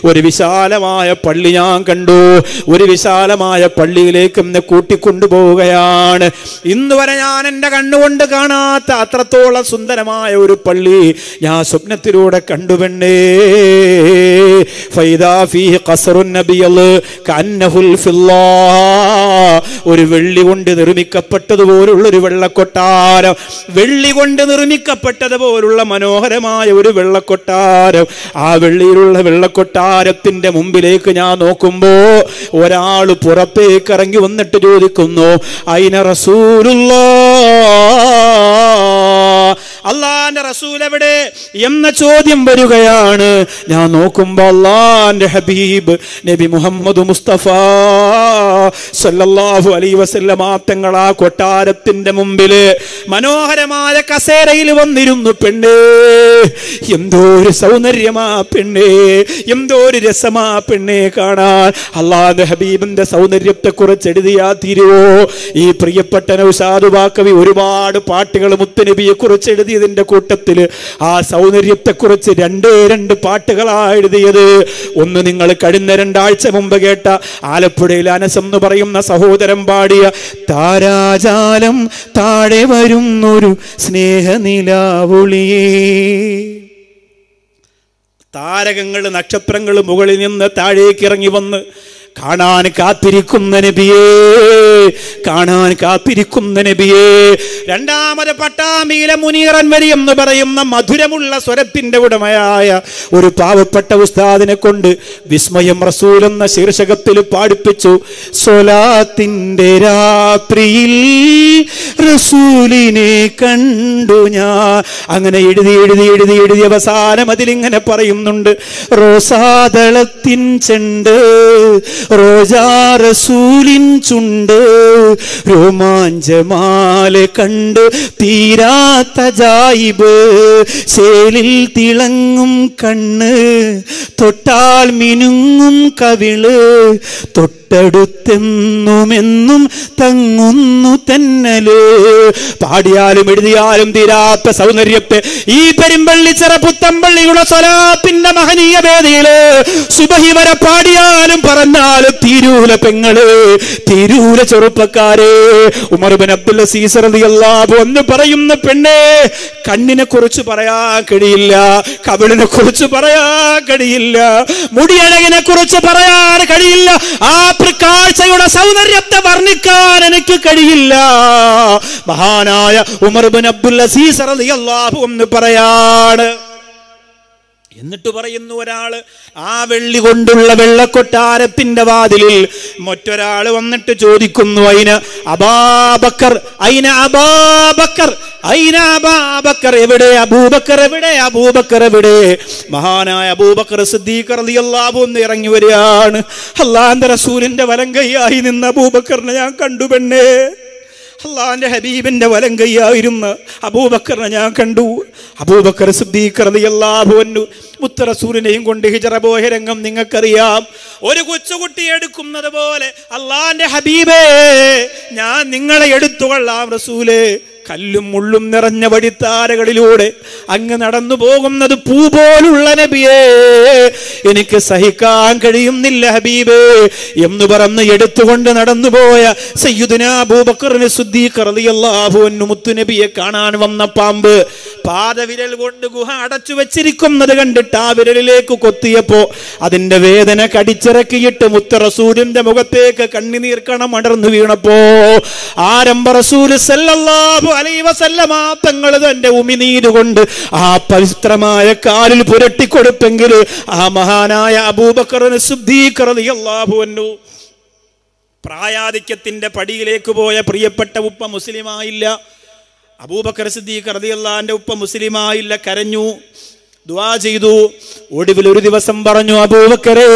ഒരു വിശാലമായ പള്ളി ഞാൻ കണ്ടു ഒരു വിശാലമായ പള്ളിയിലേക്ക് എന്നെ കൂട്ടിക്കൊണ്ടുപോവുകയാണ് ഇന്ന് വരെ ഞാൻ എൻ്റെ കണ്ണുകൊണ്ട് കാണാത്ത അത്രത്തോളം സുന്ദരമായ ഒരു പള്ളി ഞാൻ സ്വപ്നത്തിലൂടെ കണ്ടുപെണ്ണേ ഒരു വെള്ളി കൊണ്ട് നിർമ്മിക്കപ്പെട്ടതുപോലുള്ളൊരു വെള്ളക്കൊട്ടാരം വെള്ളി കൊണ്ട് നിർമ്മിക്കപ്പെട്ടതുപോലുള്ള മനോഹരമായ ഒരു വെള്ളക്കൊട്ടാരം ആ വെള്ളിയിലുള്ള വെള്ളക്കൊട്ടാരത്തിന്റെ മുമ്പിലേക്ക് ഞാൻ നോക്കും പറയുമ്പോ ഒരാൾ പുറത്തേക്ക് ഇറങ്ങി വന്നിട്ട് ചോദിക്കുന്നു അയിന റസൂലുള്ള അള്ളാന്റെ റസൂൽ എവിടെ എന്ന ചോദ്യം വരികയാണ് ഞാൻ നോക്കുമ്പോ അള്ളാന്റെ ഹബീബ് നബി മുഹമ്മദ് മുസ്തഫ സല്ലല്ലാഹു അലൈ വസല്ലമാങ്ങൾ ആ കൊട്ടാരത്തിന്റെ മുമ്പില് മനോഹരമായ കസേരയിൽ വന്നിരുന്നു പെണ്ണേ എന്തോ ഒരു സൗന്ദര്യമാ പെണ്ണേ എന്തോ ഒരു രസമാ പെണ്ണേ കാണാൻ അള്ളാന്റെ ഹബീബിന്റെ സൗന്ദര്യത്തെ കുറിച്ച് എഴുതിയാ തീരുവോ ഈ പ്രിയപ്പെട്ട നൗസാദു ബാക്കവി ഒരുപാട് പാട്ടുകൾ മുത്തനബിയെ കുറിച്ച് എഴുതി എഴുതിയതിൻ്റെ കൂട്ടത്തിൽ ആ സൗന്ദര്യത്തെക്കുറിച്ച് രണ്ടേ രണ്ട് പാട്ടുകളാണ് എഴുതിയത് ഒന്ന് നിങ്ങൾ കഴിഞ്ഞ രണ്ടാഴ്ച മുമ്പ് കേട്ട ആലപ്പുഴയിൽ അനസം എന്ന് പറയുന്ന സഹോദരൻ പാടിയ താരാജാലം താഴെ വരുന്നൊരു സ്നേഹനിലാവുളിയേ താരകങ്ങൾ നക്ഷത്രങ്ങൾ മുകളിൽ നിന്ന് താഴേക്ക് ഇറങ്ങി വന്ന് കാണാൻ കാത്തിരിക്കുന്ന നബിയേ കാണാൻ കാത്തിരിക്കുന്ന നബിയേ രണ്ടാമത് പട്ടാമീല മുനീറൻ വരി എന്ന് പറയുന്ന മധുരമുള്ള സ്വരത്തിന്റെ ഉടമയായ ഒരു പാവപ്പെട്ട ഉസ്താദിനെ കൊണ്ട് വിസ്മയം റസൂൽ എന്ന ശീർഷകത്തിൽ പാടിപ്പിച്ചു സൊലാത്തിൻ്റെ രാത്രിയിൽ റസൂലിനെ കണ്ടു ഞാൻ അങ്ങനെ എഴുതി എഴുതി എഴുതി എഴുതി അവസാനം അതിലിങ്ങനെ പറയുന്നുണ്ട് റോസാദളത്തിൻ ചെണ്ട് റോജാറസൂലിൻ ചുണ്ട് രോമാഞ്ചമാല കണ്ട് തീരാത്ത ജായിബ് ശേലിൽ തിളങ്ങും കണ്ണ് തൊട്ടാൽ മിനുങ്ങും കവിള് തൊട്ടടുത്തെന്നുമെന്നും തങ്ങുന്നു തന്നല് പാടിയാലും എഴുതിയാലും തീരാത്ത സൗന്ദര്യത്തെ ഈ പെരുമ്പള്ളി പുത്തമ്പള്ളിയുടെ സ്വലാത്തിന്റെ മഹനീയ വേദിയില് സുബഹി വരെ പാടിയാലും പറഞ്ഞാൽ കാലം തീരൂല പെങ്ങള് തീരൂല ചെറുപ്പക്കാരെ ഉമർബിൻ അബ്ദുൽ സീസർ അള്ളാഹു എന്ന് പറയുന്ന പെണ്ണേ കണ്ണിനെ കുറിച്ച് പറയാൻ കഴിയില്ല കവിളിനെ കുറിച്ച് പറയാൻ കഴിയില്ല മുടിയഴകിനെ കുറിച്ച് പറയാൻ കഴിയില്ല ആ കാഴ്ചയുടെ സൗന്ദര്യത്തെ വർണ്ണിക്കാൻ എനിക്ക് കഴിയില്ല മഹാനായ ഉമർബിൻ അബ്ദുൽ സീസർ അള്ളാഹു എന്ന് പറയാണ് എന്നിട്ട് പറയുന്നു ഒരാൾ ആ വെള്ളി കൊണ്ടുള്ള വെള്ളക്കൊട്ടാരത്തിന്റെ വാതിലിൽ മറ്റൊരാൾ വന്നിട്ട് ചോദിക്കുന്നു അയിന് അബാബക്കർ അയിന അബാബക്കർ അയിന അബാബക്കർ എവിടെ അബൂബക്കർ എവിടെ അബൂബക്കർ എവിടെ മഹാനായ അബൂബക്കർ സിദ്ദീഖർ അലിയല്ലാഹു ഇറങ്ങി വരികയാണ് അള്ളാന്റെ റസൂലിന്റെ വലം കൈയായി നിന്ന അബൂബക്കറിനെ ഞാൻ കണ്ടു പെണ്ണേ അള്ളാന്റെ ഹബീബിന്റെ വലങ്കയ്യായിരുന്ന അബൂബക്കറിനെ ഞാൻ കണ്ടു അബൂബക്കർ സിദ്ദീഖറിയല്ലാഹുവന്നു മുത്തറസൂലിനെയും കൊണ്ട് ഹിജറബോഹരംഗം പോയ രംഗം നിങ്ങൾക്കറിയാം ഒരു കൊച്ചുകുട്ടി എടുക്കുന്നത് പോലെ അള്ളാന്റെ ഹബീബേ ഞാൻ നിങ്ങളെ എടുത്തുകൊള്ളാം റസൂലേ കല്ലും മുള്ളും നിറഞ്ഞ വഴിത്താരകളിലൂടെ അങ്ങ് നടന്നു പോകുന്നത് പൂ പോലുള്ള നബിയേ എനിക്ക് സഹിക്കാൻ കഴിയുന്നില്ല ഹബീബേ എന്ന് പറന്ന് എടുത്തുകൊണ്ട് നടന്നുപോയ പോയ സുദ്ദീഖറിയാഹുവിന് കാണാൻ വന്ന പാമ്പ് പാദവിരൽ കൊണ്ട് ഗുഹ അടച്ചു വെച്ചിരിക്കുന്നത് കണ്ടിട്ട് ആ വിരലിലേക്ക് കൊത്തിയപ്പോ അതിന്റെ വേദന കടിച്ചിറക്കിയിട്ട് മുത്ത റസൂലിന്റെ മുഖത്തേക്ക് കണ്ണിനീർക്കണം അടർന്നു വീണപ്പോ ആരംഭ റസൂൽ സല്ലല്ലാഹു അലൈഹി വസല്ലമ തങ്ങൾ തന്റെ ഉമിനീര് കൊണ്ട് ആ പവിത്രമായ കാലിൽ പുരട്ടിക്കൊടുപ്പെങ്കിൽ ആ മഹാനായ അബൂബക്കർ അബൂബക്കറിയാഹുവന്നു പ്രായാധിക്യത്തിന്റെ പടിയിലേക്ക് പോയ പ്രിയപ്പെട്ട ഉപ്പ മുസ്ലിമായില്ല അബൂബക്കർ സിദ്ദീഖ് റതിയല്ലാന്റെ ഉപ്പ മുസ്ലിമായില്ല കരഞ്ഞു ദുവാ ചെയ്തു ഒടുവിൽ ഒരു ദിവസം പറഞ്ഞു അബൂബക്കരെ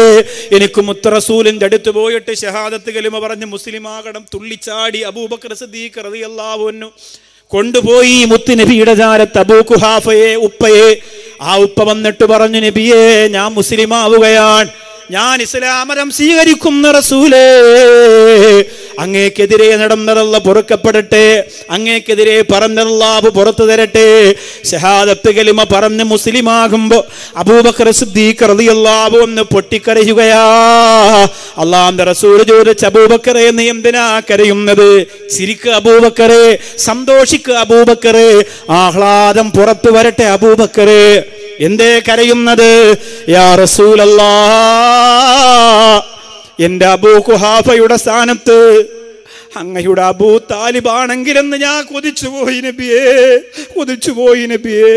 എനിക്ക് മുത്തറസൂലിന്റെ അടുത്ത് പോയിട്ട് ഷഹാദത്ത് കലിമ പറഞ്ഞ് മുസ്ലിമാകണം തുള്ളിച്ചാടി അബൂബക്കർ സിദ്ദീഖ് റതിയല്ലാവുന്നു കൊണ്ടുപോയി മുത്ത് നബിയുടെ ജാരത്ത് അബൂഖുഹാഫയെ ഉപ്പയെ ആ ഉപ്പ വന്നിട്ട് പറഞ്ഞു നബിയെ ഞാൻ മുസ്ലിമാവുകയാണ് ഞാൻ ഇസ്ലാമരം സ്വീകരിക്കുന്ന റസൂലേ അങ്ങേക്കെതിരെ നടന്നതല്ല പൊറുക്കപ്പെടട്ടെ അങ്ങേക്കെതിരെ പറഞ്ഞതല്ലാബ് പുറത്തു തരട്ടെ ഷഹാദത്ത് കലിമ പറഞ്ഞ് മുസ്ലിമാകുമ്പോ അബൂബക്കർ സിദ്ദീഖ് റളിയല്ലാഹു ഒന്ന് പൊട്ടിക്കരയുകയാ അള്ളാന്റെ റസൂൽ ചോദിച്ച അബൂബക്കറെ നീ എന്തിനാ കരയുന്നത് ചിരിക്ക് അബൂബക്കറെ സന്തോഷിക്ക് അബൂബക്കറെ ആഹ്ലാദം പുറത്തു വരട്ടെ അബൂബക്കറെ എന്തേ കരയുന്നത് യാ റസൂലല്ലാ എന്റെ അബൂ കുഹാഫയുടെ സ്ഥാനത്ത് അങ്ങയുടെ അബൂ താലിബ് ആണെങ്കിലെന്ന് ഞാൻ കൊതിച്ചുപോയി നബിയേ കൊതിച്ചുപോയി നബിയേ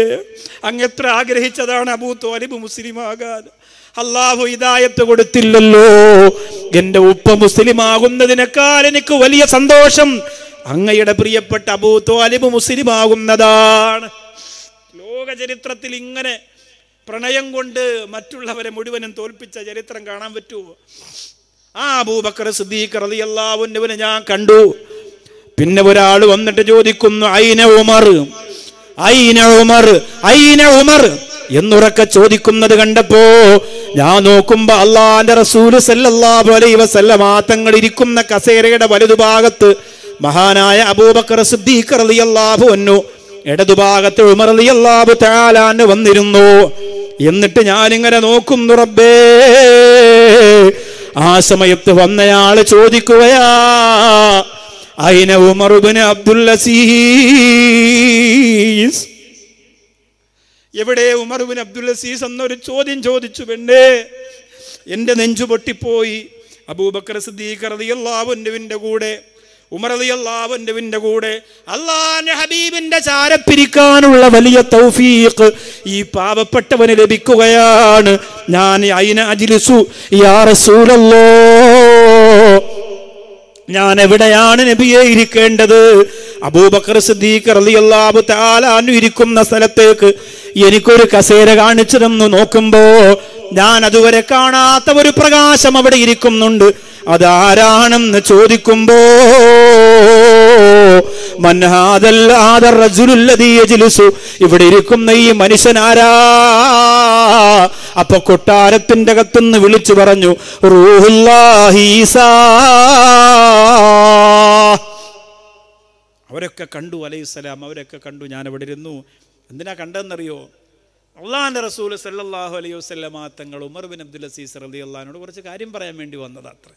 അങ്ങ് എത്ര ആഗ്രഹിച്ചതാണ് അബൂ താലിബ് മുസ്ലിമാകാൻ അള്ളാഹു ഇതായത്ത് കൊടുത്തില്ലല്ലോ എന്റെ ഉപ്പ മുസ്ലിം ആകുന്നതിനേക്കാൾ എനിക്ക് വലിയ സന്തോഷം അങ്ങയുടെ പ്രിയപ്പെട്ട അബൂ താലിബ് മുസ്ലിമാകുന്നതാണ് ലോകചരിത്രത്തിൽ ചരിത്രത്തിൽ ഇങ്ങനെ പ്രണയം കൊണ്ട് മറ്റുള്ളവരെ മുഴുവനും തോൽപ്പിച്ച ചരിത്രം കാണാൻ പറ്റുമോ ആ അബൂബക്കർ സിദ്ദീഖ് റതി അള്ളാവുന്നവനെ ഞാൻ കണ്ടു പിന്നെ ഒരാൾ വന്നിട്ട് ചോദിക്കുന്നു ഐന ഉമർ ഐന ഉമർ ഐന ഉമർ എന്നുറക്കെ ചോദിക്കുന്നത് കണ്ടപ്പോ ഞാൻ നോക്കുമ്പോ അള്ളാന്റെ റസൂല് സല്ലല്ലാഹു അലൈഹി വസല്ലം ആത്തങ്ങൾ ഇരിക്കുന്ന കസേരയുടെ വലതുഭാഗത്ത് മഹാനായ അബൂബക്കർ സിദ്ദീഖ് റളിയല്ലാഹു അൻഹു ഇടതുഭാഗത്ത് ഉമർലിയല്ലാബു താലാന് വന്നിരുന്നു എന്നിട്ട് ഞാനിങ്ങനെ നോക്കും റബ്ബേ ആ സമയത്ത് വന്നയാള് ചോദിക്കുകയാ അയിന ഉമറുബിന് അബ്ദുൽ അസീസ് എവിടെ ഉമറുബിൻ അബ്ദുൽ അസീസ് എന്നൊരു ചോദ്യം ചോദിച്ചു പെണ്ണേ എന്റെ നെഞ്ചു പൊട്ടിപ്പോയി അബൂബക്കർ സിദ്ദീഖ് റളിയല്ലാഹു കൂടെ ഉമർ അലി കൂടെ അള്ളാന്റെ ഹബീബിന്റെ ചാരപ്പിരിക്കാനുള്ള വലിയ തൗഫീഖ് ഈ പാവപ്പെട്ടവന് ലഭിക്കുകയാണ് ഞാൻ യാ ഞാൻ എവിടെയാണ് നബിയെ ഇരിക്കേണ്ടത് അബൂബക്കർ സിദ്ദീഖ് റളിയല്ലാഹു താലാനു ഇരിക്കുന്ന സ്ഥലത്തേക്ക് എനിക്കൊരു കസേര കാണിച്ചിരുന്നു നോക്കുമ്പോ ഞാൻ അതുവരെ കാണാത്ത ഒരു പ്രകാശം അവിടെ ഇരിക്കുന്നുണ്ട് അതാരാണെന്ന് ചോദിക്കുമ്പോ ഇവിടെ ഇരിക്കുന്ന ഈ മനുഷ്യനാരാ അപ്പൊ കൊട്ടാരത്തിന്റെ അകത്തുനിന്ന് വിളിച്ചു പറഞ്ഞു അവരൊക്കെ കണ്ടു അലൈഹിസ്സലാം അവരൊക്കെ കണ്ടു ഞാൻ അവിടെ ഇരുന്നു എന്തിനാ കണ്ടെന്നറിയോ അള്ളാഹാൻ്റെ റസൂൽ സല്ലാഹു അലൈഹി വസ്ലമാ തങ്ങൾ ഉമർ ബിൻ അബ്ദുൽ അസീസ് റലി അള്ളഹാനോട് കുറച്ച് കാര്യം പറയാൻ വേണ്ടി അത്രേ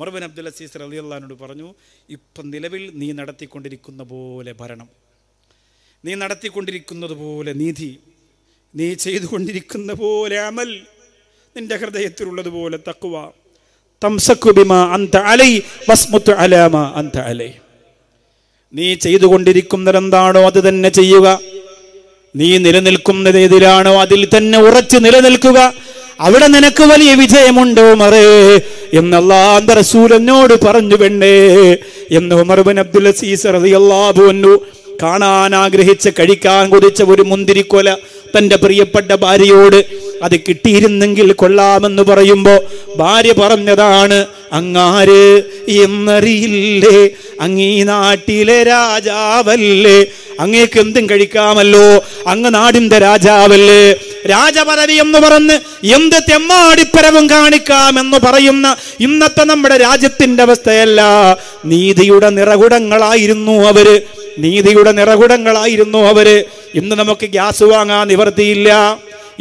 മർബൻ അബ്ദുൽ അസീസ് അള്ളഹാനോട് പറഞ്ഞു ഇപ്പം നിലവിൽ നീ നടത്തിക്കൊണ്ടിരിക്കുന്ന പോലെ ഭരണം നീ നടത്തിക്കൊണ്ടിരിക്കുന്നത് പോലെ നീതി നീ ചെയ്തുകൊണ്ടിരിക്കുന്ന പോലെ അമൽ നിന്റെ ഹൃദയത്തിലുള്ളതുപോലെ തക്കുവ നീ ചെയ്തുകൊണ്ടിരിക്കുന്നതെന്താണോ അത് തന്നെ ചെയ്യുക നീ ഏതിലാണോ അതിൽ തന്നെ ഉറച്ചു നിലനിൽക്കുക അവിടെ നിനക്ക് വലിയ വിജയമുണ്ട് ഉമറേ എന്നല്ലാന്ത റസൂൽ പറഞ്ഞു പെണ്ണേ എന്ന് ഉമർബിൻ അബ്ദുൽ അസീസ് റളിയല്ലാഹു അൻഹു കാണാൻ ആഗ്രഹിച്ച് കഴിക്കാൻ കുതിച്ച ഒരു മുന്തിരിക്കൊല തന്റെ പ്രിയപ്പെട്ട ഭാര്യയോട് അത് കിട്ടിയിരുന്നെങ്കിൽ കൊള്ളാമെന്ന് പറയുമ്പോൾ ഭാര്യ പറഞ്ഞതാണ് അങ്ങാര് എന്നറിയില്ലേ അങ്ങീ നാട്ടിലെ രാജാവല്ലേ അങ്ങേക്ക് എന്തും കഴിക്കാമല്ലോ അങ്ങ് നാടിന്റെ രാജാവല്ലേ രാജപദവി എന്ന് പറഞ്ഞ് എന്ത് തെമ്മാടിപ്പരവും കാണിക്കാമെന്ന് പറയുന്ന ഇന്നത്തെ നമ്മുടെ രാജ്യത്തിന്റെ അവസ്ഥയല്ല നീതിയുടെ നിറകുടങ്ങളായിരുന്നു അവര് നീതിയുടെ നിറകുടങ്ങളായിരുന്നു അവര് ഇന്ന് നമുക്ക് ഗ്യാസ് വാങ്ങാൻ നിവർത്തിയില്ല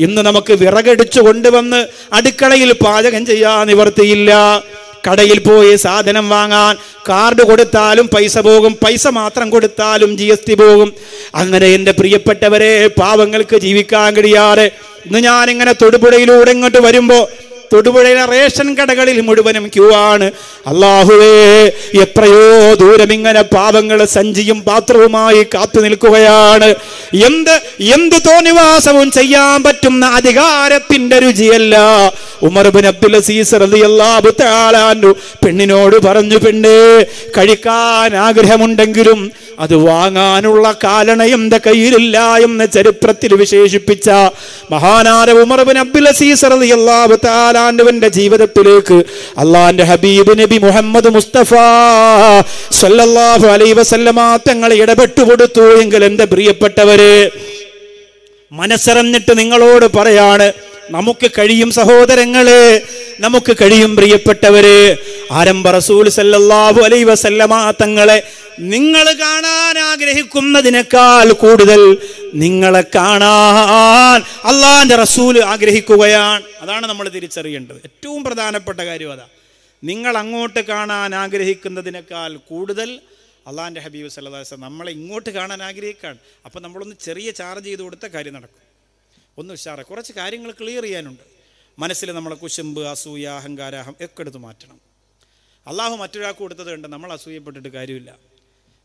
ഇന്ന് നമുക്ക് വിറകടിച്ചു കൊണ്ടുവന്ന് അടുക്കളയിൽ പാചകം ചെയ്യാൻ നിവർത്തിയില്ല കടയിൽ പോയി സാധനം വാങ്ങാൻ കാർഡ് കൊടുത്താലും പൈസ പോകും പൈസ മാത്രം കൊടുത്താലും ജി എസ് ടി പോകും അങ്ങനെ എൻ്റെ പ്രിയപ്പെട്ടവരെ പാവങ്ങൾക്ക് ജീവിക്കാൻ കഴിയാതെ ഇന്ന് ഞാൻ ഇങ്ങനെ തൊടുപുഴയിലൂടെ ഇങ്ങോട്ട് വരുമ്പോൾ തൊടുപുഴയിലെ റേഷൻ കടകളിൽ മുഴുവനും ക്യൂ ആണ് അള്ളാഹുവേ എത്രയോ ദൂരം ഇങ്ങനെ പാപങ്ങൾ സഞ്ചിയും പാത്രവുമായി കാത്തു നിൽക്കുകയാണ് എന്ത് എന്ത് തോന്നിവാസവും ചെയ്യാൻ പറ്റുന്ന അധികാരത്തിന്റെ രുചിയല്ല ഉമർബിൻ അബ്ദുൽ അസീസ് റളിയല്ലാഹു പെണ്ണിനോട് പറഞ്ഞു പെണ്ണേ കഴിക്കാൻ ആഗ്രഹമുണ്ടെങ്കിലും അത് വാങ്ങാനുള്ള കാലണയും എന്റെ കയ്യിലില്ല എന്ന് ചരിത്രത്തിൽ വിശേഷിപ്പിച്ച മഹാനായ ഉമർബിൻ അബ്ദുൽ അസീസ് റളിയല്ലാഹു ജീവിതത്തിലേക്ക് അള്ളാന്റെ ഹബീബ് നബി മുഹമ്മദ് മുസ്തഫ സല്ലല്ലാഹു അലൈഹി വസല്ലമ തങ്ങളെ ഇടപെട്ടു കൊടുത്തു എങ്കിൽ എന്റെ പ്രിയപ്പെട്ടവര് മനസ്സറന്നിട്ട് നിങ്ങളോട് പറയാണ് നമുക്ക് കഴിയും സഹോദരങ്ങള് നമുക്ക് കഴിയും പ്രിയപ്പെട്ടവര് ആരംഭ റസൂൽ സല്ലാഹു അലൈ വസല്ലമാ തങ്ങളെ നിങ്ങൾ കാണാൻ ആഗ്രഹിക്കുന്നതിനേക്കാൾ കൂടുതൽ നിങ്ങളെ കാണാൻ അള്ളാന്റെ റസൂൽ ആഗ്രഹിക്കുകയാണ് അതാണ് നമ്മൾ തിരിച്ചറിയേണ്ടത് ഏറ്റവും പ്രധാനപ്പെട്ട കാര്യം അതാ നിങ്ങൾ അങ്ങോട്ട് കാണാൻ ആഗ്രഹിക്കുന്നതിനേക്കാൾ കൂടുതൽ അള്ളാന്റെ ഹബീബ് സല്ലാസ് നമ്മളെ ഇങ്ങോട്ട് കാണാൻ ആഗ്രഹിക്കാണ് അപ്പോൾ നമ്മളൊന്ന് ചെറിയ ചാർജ് ചെയ്ത് കൊടുത്ത കാര്യം നടക്കും ഒന്ന് ഉഷാറ കുറച്ച് കാര്യങ്ങൾ ക്ലിയർ ചെയ്യാനുണ്ട് മനസ്സിൽ നമ്മളെ കുശുമ്പ് അസൂയ അഹങ്കാരാഹം ഒക്കെ എടുത്ത് മാറ്റണം അള്ളാഹു മറ്റൊരാൾക്ക് കൊടുത്തത് കണ്ട് നമ്മൾ അസൂയപ്പെട്ടിട്ട് കാര്യമില്ല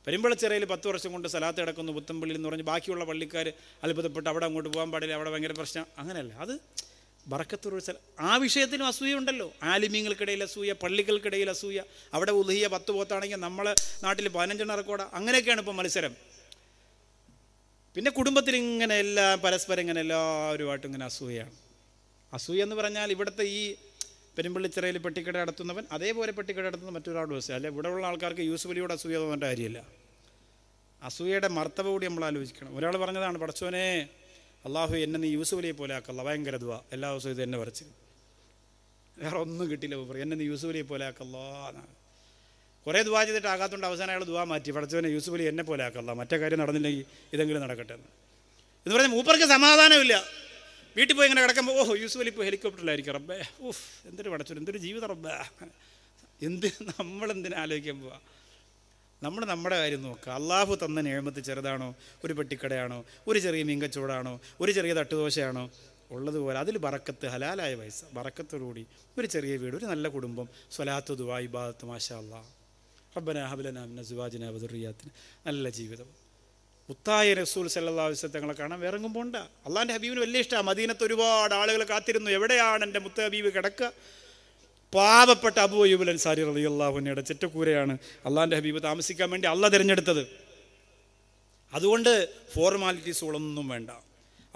പെരുമ്പളച്ചിറയിൽ പത്ത് വർഷം കൊണ്ട് സലാത്ത് കിടക്കുന്നു പുത്തമ്പള്ളിയിൽ എന്ന് പറഞ്ഞ് ബാക്കിയുള്ള പള്ളിക്കാർ അത്ഭുതപ്പെട്ട് അവിടെ അങ്ങോട്ട് പോകാൻ പാടില്ല അവിടെ ഭയങ്കര പ്രശ്നം അങ്ങനെയല്ല അത് ബറക്കത്തൊരു സ്ഥലം ആ വിഷയത്തിനും അസൂയ ഉണ്ടല്ലോ ആലിമീങ്ങൾക്കിടയിൽ അസൂയ പള്ളികൾക്കിടയിൽ അസൂയ അവിടെ ഉലഹിയ പത്ത് പോത്താണെങ്കിൽ നമ്മളെ നാട്ടിൽ പതിനഞ്ചെണ്ണം റെക്കോർഡ് അങ്ങനെയൊക്കെയാണ് ഇപ്പോൾ മത്സരം പിന്നെ കുടുംബത്തിൽ ഇങ്ങനെ എല്ലാം പരസ്പരം ഇങ്ങനെ എല്ലാവരുമായിട്ടും ഇങ്ങനെ അസൂയാണ് അസൂയ എന്ന് പറഞ്ഞാൽ ഇവിടുത്തെ ഈ പെരുമ്പിള്ളിച്ചിറയിൽ പെട്ടിക്കട നടത്തുന്നവൻ അതേപോലെ പെട്ടിക്കട നടത്തുന്ന മറ്റൊരാളുടെ അസൂയ അല്ലെ ഇവിടെ ഉള്ള ആൾക്കാർക്ക് യൂസുഫലിയോട് അസൂയ തോന്നേണ്ട കാര്യമില്ല അസൂയയുടെ മർത്തവ കൂടി നമ്മൾ ആലോചിക്കണം ഒരാൾ പറഞ്ഞതാണ് പടച്ചോനെ അള്ളാഹു എന്നെ നീ യൂസുഫലിയെ പോലെ ആക്കല്ല ഭയങ്കര ദുവാ എല്ലാ ദിവസവും ഇത് എന്നെ വരച്ച് വേറെ ഒന്നും കിട്ടിയില്ല എന്നെ നീ യൂസുഫലിയെ പോലെ ആക്കല്ലോ എന്നാണ് കുറേ ദുവാ ചെയ്തിട്ട് ആകാത്തതുകൊണ്ട് അവസാനം അയാൾ ദുവാ മാറ്റി പഠിച്ചവനെ യൂസുഫ് അലി എന്നെ പോലെ ആക്കല്ല മറ്റേ കാര്യം നടന്നില്ലെങ്കിൽ ഇതെങ്കിലും നടക്കട്ടെ എന്ന് എന്ന് പറഞ്ഞാൽ മൂപ്പർക്ക് സമാധാനമില്ല വീട്ടിൽ പോയി ഇങ്ങനെ കിടക്കുമ്പോൾ ഓഹ് യൂസുഫ് അലി ഇപ്പോൾ ഹെലികോപ്റ്ററിലായിരിക്കും റബ്ബേ ഓഹ് എന്തൊരു പഠിച്ചു എന്തൊരു ജീവിതം റബ്ബേ എന്ത് നമ്മളെന്തിനാ ആലോചിക്കാൻ പോവാ നമ്മൾ നമ്മുടെ കാര്യം നോക്കുക അള്ളാഹു തന്ന നേമത്ത് ചെറുതാണോ ഒരു പെട്ടിക്കടയാണോ ഒരു ചെറിയ മീങ്കച്ചൂടാണോ ഒരു ചെറിയ തട്ടുദോശയാണോ ഉള്ളതുപോലെ അതിൽ ബറക്കത്ത് ഹലാലായ വയസ്സ് ബറക്കത്തോടുകൂടി ഒരു ചെറിയ വീട് ഒരു നല്ല കുടുംബം സ്വലാത്തു ദുബായ് ബാദത്ത് മാഷാ അള്ളാഹ് റബ്ബന ഹബലന നസുവാജിന ബദുറിയാത്തിന് നല്ല ജീവിതം മുത്തായ റസൂൽ സല്ലാസ്വൽ തങ്ങളെ കാണാൻ ഇറങ്ങും പോണ്ട അള്ളാൻ്റെ ഹബീബിന് വലിയ ഇഷ്ടമാണ് മദീനത്ത് ഒരുപാട് ആളുകൾ കാത്തിരുന്നു എവിടെയാണ് എൻ്റെ മുത്ത ഹബീബ് കിടക്കുക പാവപ്പെട്ട അബു അയ്യൂബുൽ അൻസാരി റലി ചെറ്റക്കൂരയാണ് അള്ളാൻ്റെ ഹബീബ് താമസിക്കാൻ വേണ്ടി അല്ല തിരഞ്ഞെടുത്തത് അതുകൊണ്ട് ഫോർമാലിറ്റീസുകളൊന്നും വേണ്ട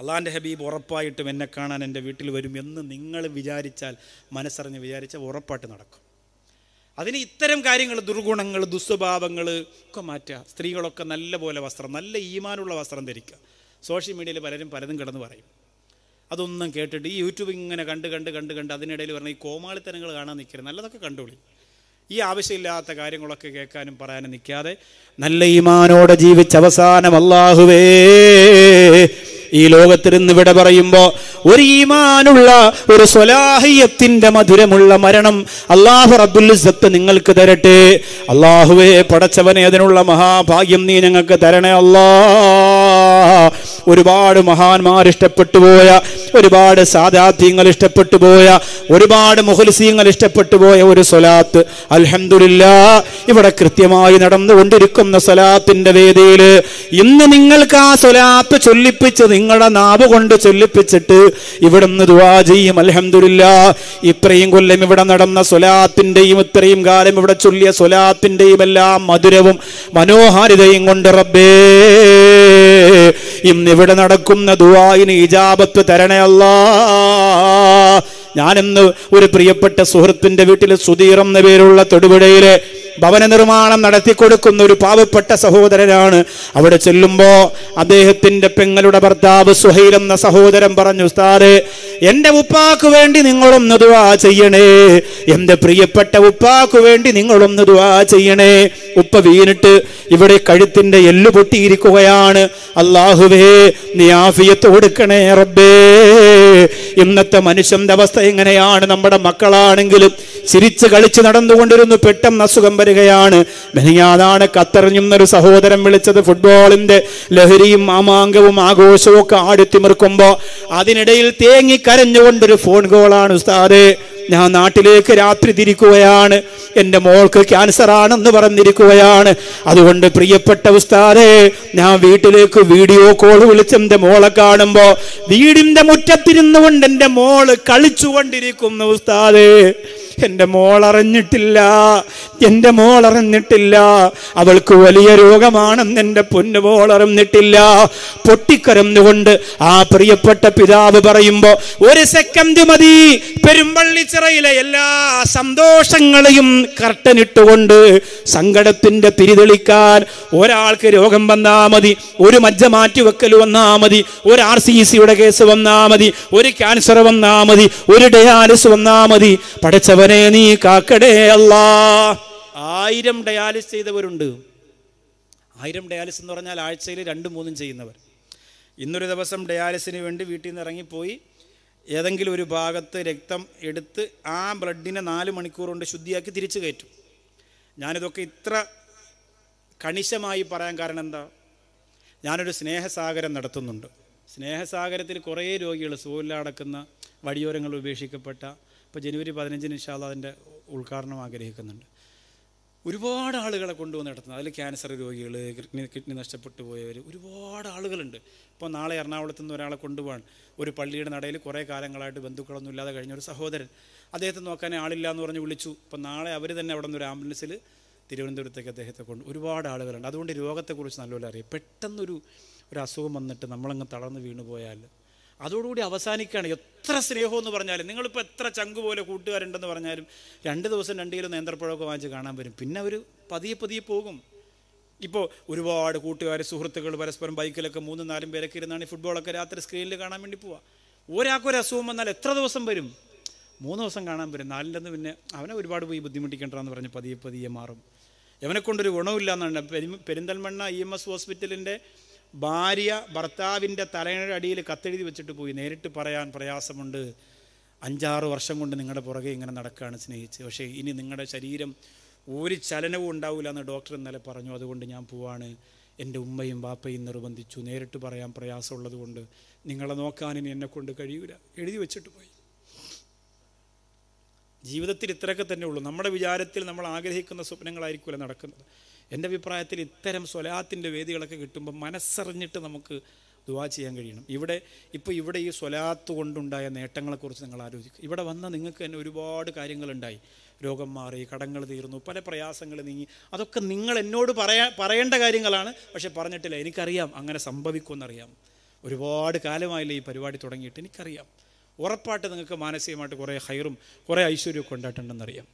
അള്ളാൻ്റെ ഹബീബ് ഉറപ്പായിട്ടും എന്നെ കാണാൻ എൻ്റെ വീട്ടിൽ വരും എന്ന് നിങ്ങൾ വിചാരിച്ചാൽ മനസ്സറിഞ്ഞ് വിചാരിച്ചാൽ ഉറപ്പായിട്ട് നടക്കും അതിന് ഇത്തരം കാര്യങ്ങൾ ദുർഗുണങ്ങൾ ദുസ്വഭാവങ്ങൾ ഒക്കെ മാറ്റുക സ്ത്രീകളൊക്കെ നല്ല പോലെ വസ്ത്രം നല്ല ഈമാനുള്ള വസ്ത്രം ധരിക്കുക സോഷ്യൽ മീഡിയയിൽ പലരും പലതും കിടന്ന് പറയും അതൊന്നും കേട്ടിട്ട് ഈ യൂട്യൂബ് ഇങ്ങനെ കണ്ട് കണ്ട് കണ്ട് കണ്ട് അതിനിടയിൽ പറഞ്ഞ ഈ കോമാളിത്തനങ്ങൾ കാണാൻ നിൽക്കരുത് നല്ലതൊക്കെ കണ്ടുപിടി ഈ ആവശ്യമില്ലാത്ത കാര്യങ്ങളൊക്കെ കേൾക്കാനും പറയാനും നിൽക്കാതെ നല്ല ഈമാനോടെ ജീവിച്ച അവസാനം അള്ളാഹുവേ ഈ ലോകത്തിരുന്ന് ഇവിടെ പറയുമ്പോ ഒരു ഈമാനുള്ള ഒരു സ്വലാഹയത്തിന്റെ മധുരമുള്ള മരണം അള്ളാഹു റബ്ദുലിസത്ത് നിങ്ങൾക്ക് തരട്ടെ അള്ളാഹുവെ പടച്ചവനെ അതിനുള്ള മഹാഭാഗ്യം നീ ഞങ്ങൾക്ക് തരണേ അല്ലാ ഒരുപാട് മഹാന്മാർ ഇഷ്ടപ്പെട്ടു പോയ ഒരുപാട് സാധാധ്യങ്ങൾ ഇഷ്ടപ്പെട്ടു പോയ ഒരുപാട് മുഹലിസീങ്ങൾ ഇഷ്ടപ്പെട്ടു പോയ ഒരു സ്വലാത്ത് അൽഹമില്ല ഇവിടെ കൃത്യമായി നടന്നുകൊണ്ടിരിക്കുന്ന സ്വലാത്തിന്റെ വേദിയിൽ ഇന്ന് നിങ്ങൾക്ക് ആ സ്വലാത്ത് ചൊല്ലിപ്പിച്ച് നിങ്ങളുടെ നാവ് കൊണ്ട് ചൊല്ലിപ്പിച്ചിട്ട് ഇവിടുന്ന് ദുവാ ചെയ്യും അൽഹമില്ല ഇത്രയും കൊല്ലം ഇവിടെ നടന്ന സ്വലാത്തിന്റെയും ഇത്രയും കാലം ഇവിടെ ചൊല്ലിയ സ്വലാത്തിന്റെയും എല്ലാം മധുരവും മനോഹാരിതയും കൊണ്ട് റബ്ബേ ഇന്ന് ഇവിടെ നടക്കുന്ന ദുവായിന് ഇജാബത്ത് തരണേ അല്ലാ ഞാനിന്ന് ഒരു പ്രിയപ്പെട്ട സുഹൃത്തിന്റെ വീട്ടിൽ സുധീർ എന്ന പേരുള്ള തൊടുപുഴയിലെ ഭവന നിർമ്മാണം നടത്തിക്കൊടുക്കുന്ന ഒരു പാവപ്പെട്ട സഹോദരനാണ് അവിടെ ചെല്ലുമ്പോൾ അദ്ദേഹത്തിന്റെ പെങ്ങളുടെ ഭർത്താവ് സുഹൈൽ എന്ന സഹോദരൻ പറഞ്ഞു സാറ് എൻ്റെ ഉപ്പാക്ക് വേണ്ടി നിങ്ങളൊന്ന് ദുവാ ചെയ്യണേ എൻ്റെ പ്രിയപ്പെട്ട ഉപ്പാക്ക് വേണ്ടി നിങ്ങളൊന്ന് ദുവാ ചെയ്യണേ ഉപ്പ വീണിട്ട് ഇവിടെ കഴുത്തിന്റെ എല്ലു പൊട്ടിയിരിക്കുകയാണ് അള്ളാഹുവേ നീ ആഫിയത്ത് കൊടുക്കണേ റബ്ബേ ഇന്നത്തെ മനുഷ്യന്റെ അവസ്ഥ എങ്ങനെയാണ് നമ്മുടെ മക്കളാണെങ്കിലും ചിരിച്ച് കളിച്ച് നടന്നുകൊണ്ടിരുന്നു പെട്ടെന്ന് അസുഖം വരികയാണ് ബനിയാദാണ് കത്തറിഞ്ഞൊരു സഹോദരൻ വിളിച്ചത് ഫുട്ബോളിന്റെ ലഹരിയും ആമാങ്കവും ആഘോഷവും ഒക്കെ ആടിത്തിമിർക്കുമ്പോ അതിനിടയിൽ തേങ്ങി കരഞ്ഞുകൊണ്ടൊരു ഫോൺ കോളാണ് ഉസ്താദേ ഞാൻ നാട്ടിലേക്ക് രാത്രി തിരിക്കുകയാണ് എൻ്റെ മോൾക്ക് ക്യാൻസർ ആണെന്ന് പറഞ്ഞിരിക്കുകയാണ് അതുകൊണ്ട് പ്രിയപ്പെട്ട ഉസ്താദേ ഞാൻ വീട്ടിലേക്ക് വീഡിയോ കോൾ വിളിച്ച് എൻ്റെ മോളെ കാണുമ്പോൾ വീടിൻ്റെ മുറ്റത്തിരുന്നുകൊണ്ട് എൻ്റെ മോള് കളിച്ചുകൊണ്ടിരിക്കുന്നു ഉസ്താദേ എൻ്റെ മോളറിഞ്ഞിട്ടില്ല എൻ്റെ മോളറിഞ്ഞിട്ടില്ല അവൾക്ക് വലിയ രോഗമാണെന്ന് എൻ്റെ പൊന്നു മോളറിഞ്ഞിട്ടില്ല പൊട്ടിക്കരന്നുകൊണ്ട് ആ പ്രിയപ്പെട്ട പിതാവ് പറയുമ്പോൾ ഒരു സെക്കൻഡ് മതി പെരുമ്പള്ളിച്ചിറയിലെ എല്ലാ സന്തോഷങ്ങളെയും കർട്ടനിട്ടുകൊണ്ട് സങ്കടത്തിൻ്റെ പിരിതെളിക്കാൻ ഒരാൾക്ക് രോഗം വന്നാ മതി ഒരു മജ്ജ മാറ്റി വന്നാൽ മതി ഒരു ആർ സി സിയുടെ കേസ് വന്നാ മതി ഒരു ക്യാൻസർ വന്നാ മതി ഒരു ഡയാലിസ് വന്നാ മതി പഠിച്ചവർ അവനെ നീ കാക്കടേ അല്ല ആയിരം ഡയാലിസ് ചെയ്തവരുണ്ട് ആയിരം ഡയാലിസ് എന്ന് പറഞ്ഞാൽ ആഴ്ചയിൽ രണ്ടും മൂന്നും ചെയ്യുന്നവർ ഇന്നൊരു ദിവസം ഡയാലിസിന് വേണ്ടി വീട്ടിൽ നിന്ന് ഇറങ്ങിപ്പോയി ഏതെങ്കിലും ഒരു ഭാഗത്ത് രക്തം എടുത്ത് ആ ബ്ലഡിനെ നാല് മണിക്കൂർ കൊണ്ട് ശുദ്ധിയാക്കി തിരിച്ചു കയറ്റും ഞാനിതൊക്കെ ഇത്ര കണിശമായി പറയാൻ കാരണം എന്താ ഞാനൊരു സ്നേഹസാഗരം നടത്തുന്നുണ്ട് സ്നേഹസാഗരത്തിൽ കുറേ രോഗികൾ സൂല്ലാടക്കുന്ന വഴിയോരങ്ങൾ ഉപേക്ഷിക്കപ്പെട്ട അപ്പോൾ ജനുവരി പതിനഞ്ചിന് ഇൻഷാല്ല അതിൻ്റെ ഉദ്ഘാടനം ആഗ്രഹിക്കുന്നുണ്ട് ഒരുപാട് ആളുകളെ കൊണ്ടുവന്ന് നടത്തുന്നത് അതിൽ ക്യാൻസർ രോഗികൾ കിഡ്നി കിഡ്നി നഷ്ടപ്പെട്ടു പോയവർ ഒരുപാട് ആളുകളുണ്ട് ഇപ്പോൾ നാളെ എറണാകുളത്തു നിന്ന് ഒരാളെ കൊണ്ടുപോകാൻ ഒരു പള്ളിയുടെ നടയിൽ കുറേ കാലങ്ങളായിട്ട് ബന്ധുക്കളൊന്നും ഇല്ലാതെ കഴിഞ്ഞ ഒരു സഹോദരൻ അദ്ദേഹത്തെ നോക്കാൻ ആളില്ല എന്ന് പറഞ്ഞ് വിളിച്ചു അപ്പോൾ നാളെ അവർ തന്നെ അവിടെ നിന്ന് ഒരു ആംബുലൻസിൽ തിരുവനന്തപുരത്തേക്ക് അദ്ദേഹത്തെ കൊണ്ട് ഒരുപാട് ആളുകളുണ്ട് അതുകൊണ്ട് രോഗത്തെക്കുറിച്ച് നല്ലപോലെ അറിയാം പെട്ടെന്നൊരു ഒരു അസുഖം വന്നിട്ട് നമ്മളങ്ങ് തളർന്ന് വീണുപോയാൽ അതോടുകൂടി അവസാനിക്കുകയാണ് എത്ര സ്നേഹം എന്ന് പറഞ്ഞാലും നിങ്ങളിപ്പോൾ എത്ര ചങ്ക് പോലെ കൂട്ടുകാരുണ്ടെന്ന് പറഞ്ഞാലും രണ്ട് ദിവസം രണ്ട് കിലോ നേന്ത്രപ്പുഴമൊക്കെ വാങ്ങിച്ച് കാണാൻ വരും പിന്നെ അവർ പതിയെ പതിയെ പോകും ഇപ്പോൾ ഒരുപാട് കൂട്ടുകാർ സുഹൃത്തുക്കൾ പരസ്പരം ബൈക്കിലൊക്കെ മൂന്നും നാലും പേരൊക്കെ ഇരുന്നാണ് ഈ ഫുട്ബോളൊക്കെ രാത്രി സ്ക്രീനിൽ കാണാൻ വേണ്ടി പോവുക ഒരാൾക്കൊരു അസുഖം വന്നാൽ എത്ര ദിവസം വരും മൂന്ന് ദിവസം കാണാൻ വരും നാലിൻ്റെ പിന്നെ അവനെ ഒരുപാട് പോയി ബുദ്ധിമുട്ടിക്കേണ്ടതെന്ന് പറഞ്ഞ് പതിയെ പതിയെ മാറും ഇവനെ ഗുണമില്ല എന്നാണ് പെരി പെരിന്തൽമണ്ണ ഇ എം എസ് ഹോസ്പിറ്റലിൻ്റെ ഭാര്യ ഭർത്താവിൻ്റെ തലയുടെ അടിയിൽ കത്തെഴുതി വെച്ചിട്ട് പോയി നേരിട്ട് പറയാൻ പ്രയാസമുണ്ട് അഞ്ചാറ് വർഷം കൊണ്ട് നിങ്ങളുടെ പുറകെ ഇങ്ങനെ നടക്കുകയാണ് സ്നേഹിച്ച് പക്ഷേ ഇനി നിങ്ങളുടെ ശരീരം ഒരു ചലനവും ഉണ്ടാവില്ല എന്ന് ഡോക്ടർ ഇന്നലെ പറഞ്ഞു അതുകൊണ്ട് ഞാൻ പോവാണ് എൻ്റെ ഉമ്മയും വാപ്പയും നിർബന്ധിച്ചു നേരിട്ട് പറയാൻ പ്രയാസമുള്ളത് കൊണ്ട് നിങ്ങളെ നോക്കാൻ ഇനി എന്നെ കൊണ്ട് കഴിയൂല എഴുതി വെച്ചിട്ട് പോയി ജീവിതത്തിൽ ഇത്രയൊക്കെ തന്നെ ഉള്ളൂ നമ്മുടെ വിചാരത്തിൽ നമ്മൾ ആഗ്രഹിക്കുന്ന സ്വപ്നങ്ങളായിരിക്കുമല്ലോ നടക്കുന്നത് എൻ്റെ അഭിപ്രായത്തിൽ ഇത്തരം സ്വലാത്തിൻ്റെ വേദികളൊക്കെ കിട്ടുമ്പോൾ മനസ്സറിഞ്ഞിട്ട് നമുക്ക് ദുവാ ചെയ്യാൻ കഴിയണം ഇവിടെ ഇപ്പോൾ ഇവിടെ ഈ സ്വലാത്ത് കൊണ്ടുണ്ടായ നേട്ടങ്ങളെക്കുറിച്ച് നിങ്ങൾ ആലോചിക്കുക ഇവിടെ വന്ന നിങ്ങൾക്ക് തന്നെ ഒരുപാട് കാര്യങ്ങളുണ്ടായി രോഗം മാറി കടങ്ങൾ തീർന്നു പല പ്രയാസങ്ങൾ നീങ്ങി അതൊക്കെ നിങ്ങൾ എന്നോട് പറയാ പറയേണ്ട കാര്യങ്ങളാണ് പക്ഷെ പറഞ്ഞിട്ടില്ല എനിക്കറിയാം അങ്ങനെ സംഭവിക്കുമെന്നറിയാം ഒരുപാട് കാലമായില്ല ഈ പരിപാടി തുടങ്ങിയിട്ട് എനിക്കറിയാം ഉറപ്പായിട്ട് നിങ്ങൾക്ക് മാനസികമായിട്ട് കുറേ ഹൈറും കുറേ ഐശ്വര്യമൊക്കെ ഉണ്ടായിട്ടുണ്ടെന്നറിയാം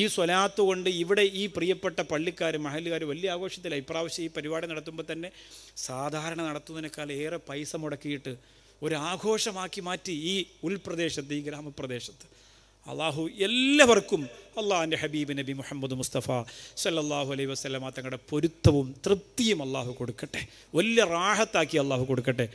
ഈ സ്വലാത്ത് കൊണ്ട് ഇവിടെ ഈ പ്രിയപ്പെട്ട പള്ളിക്കാർ മഹലുകാർ വലിയ ആഘോഷത്തില്ല ഇപ്രാവശ്യം ഈ പരിപാടി നടത്തുമ്പോൾ തന്നെ സാധാരണ നടത്തുന്നതിനേക്കാൾ ഏറെ പൈസ മുടക്കിയിട്ട് ഒരു ആഘോഷമാക്കി മാറ്റി ഈ ഉൾപ്രദേശത്ത് ഈ ഗ്രാമപ്രദേശത്ത് അള്ളാഹു എല്ലാവർക്കും അള്ളാഹുൻ്റെ ഹബീബ് നബി മുഹമ്മദ് മുസ്തഫ സല്ലാഹു അലൈഹി വസ്ലമ തങ്ങളുടെ പൊരുത്തവും തൃപ്തിയും അള്ളാഹു കൊടുക്കട്ടെ വലിയ റാഹത്താക്കി അള്ളാഹു കൊടുക്കട്ടെ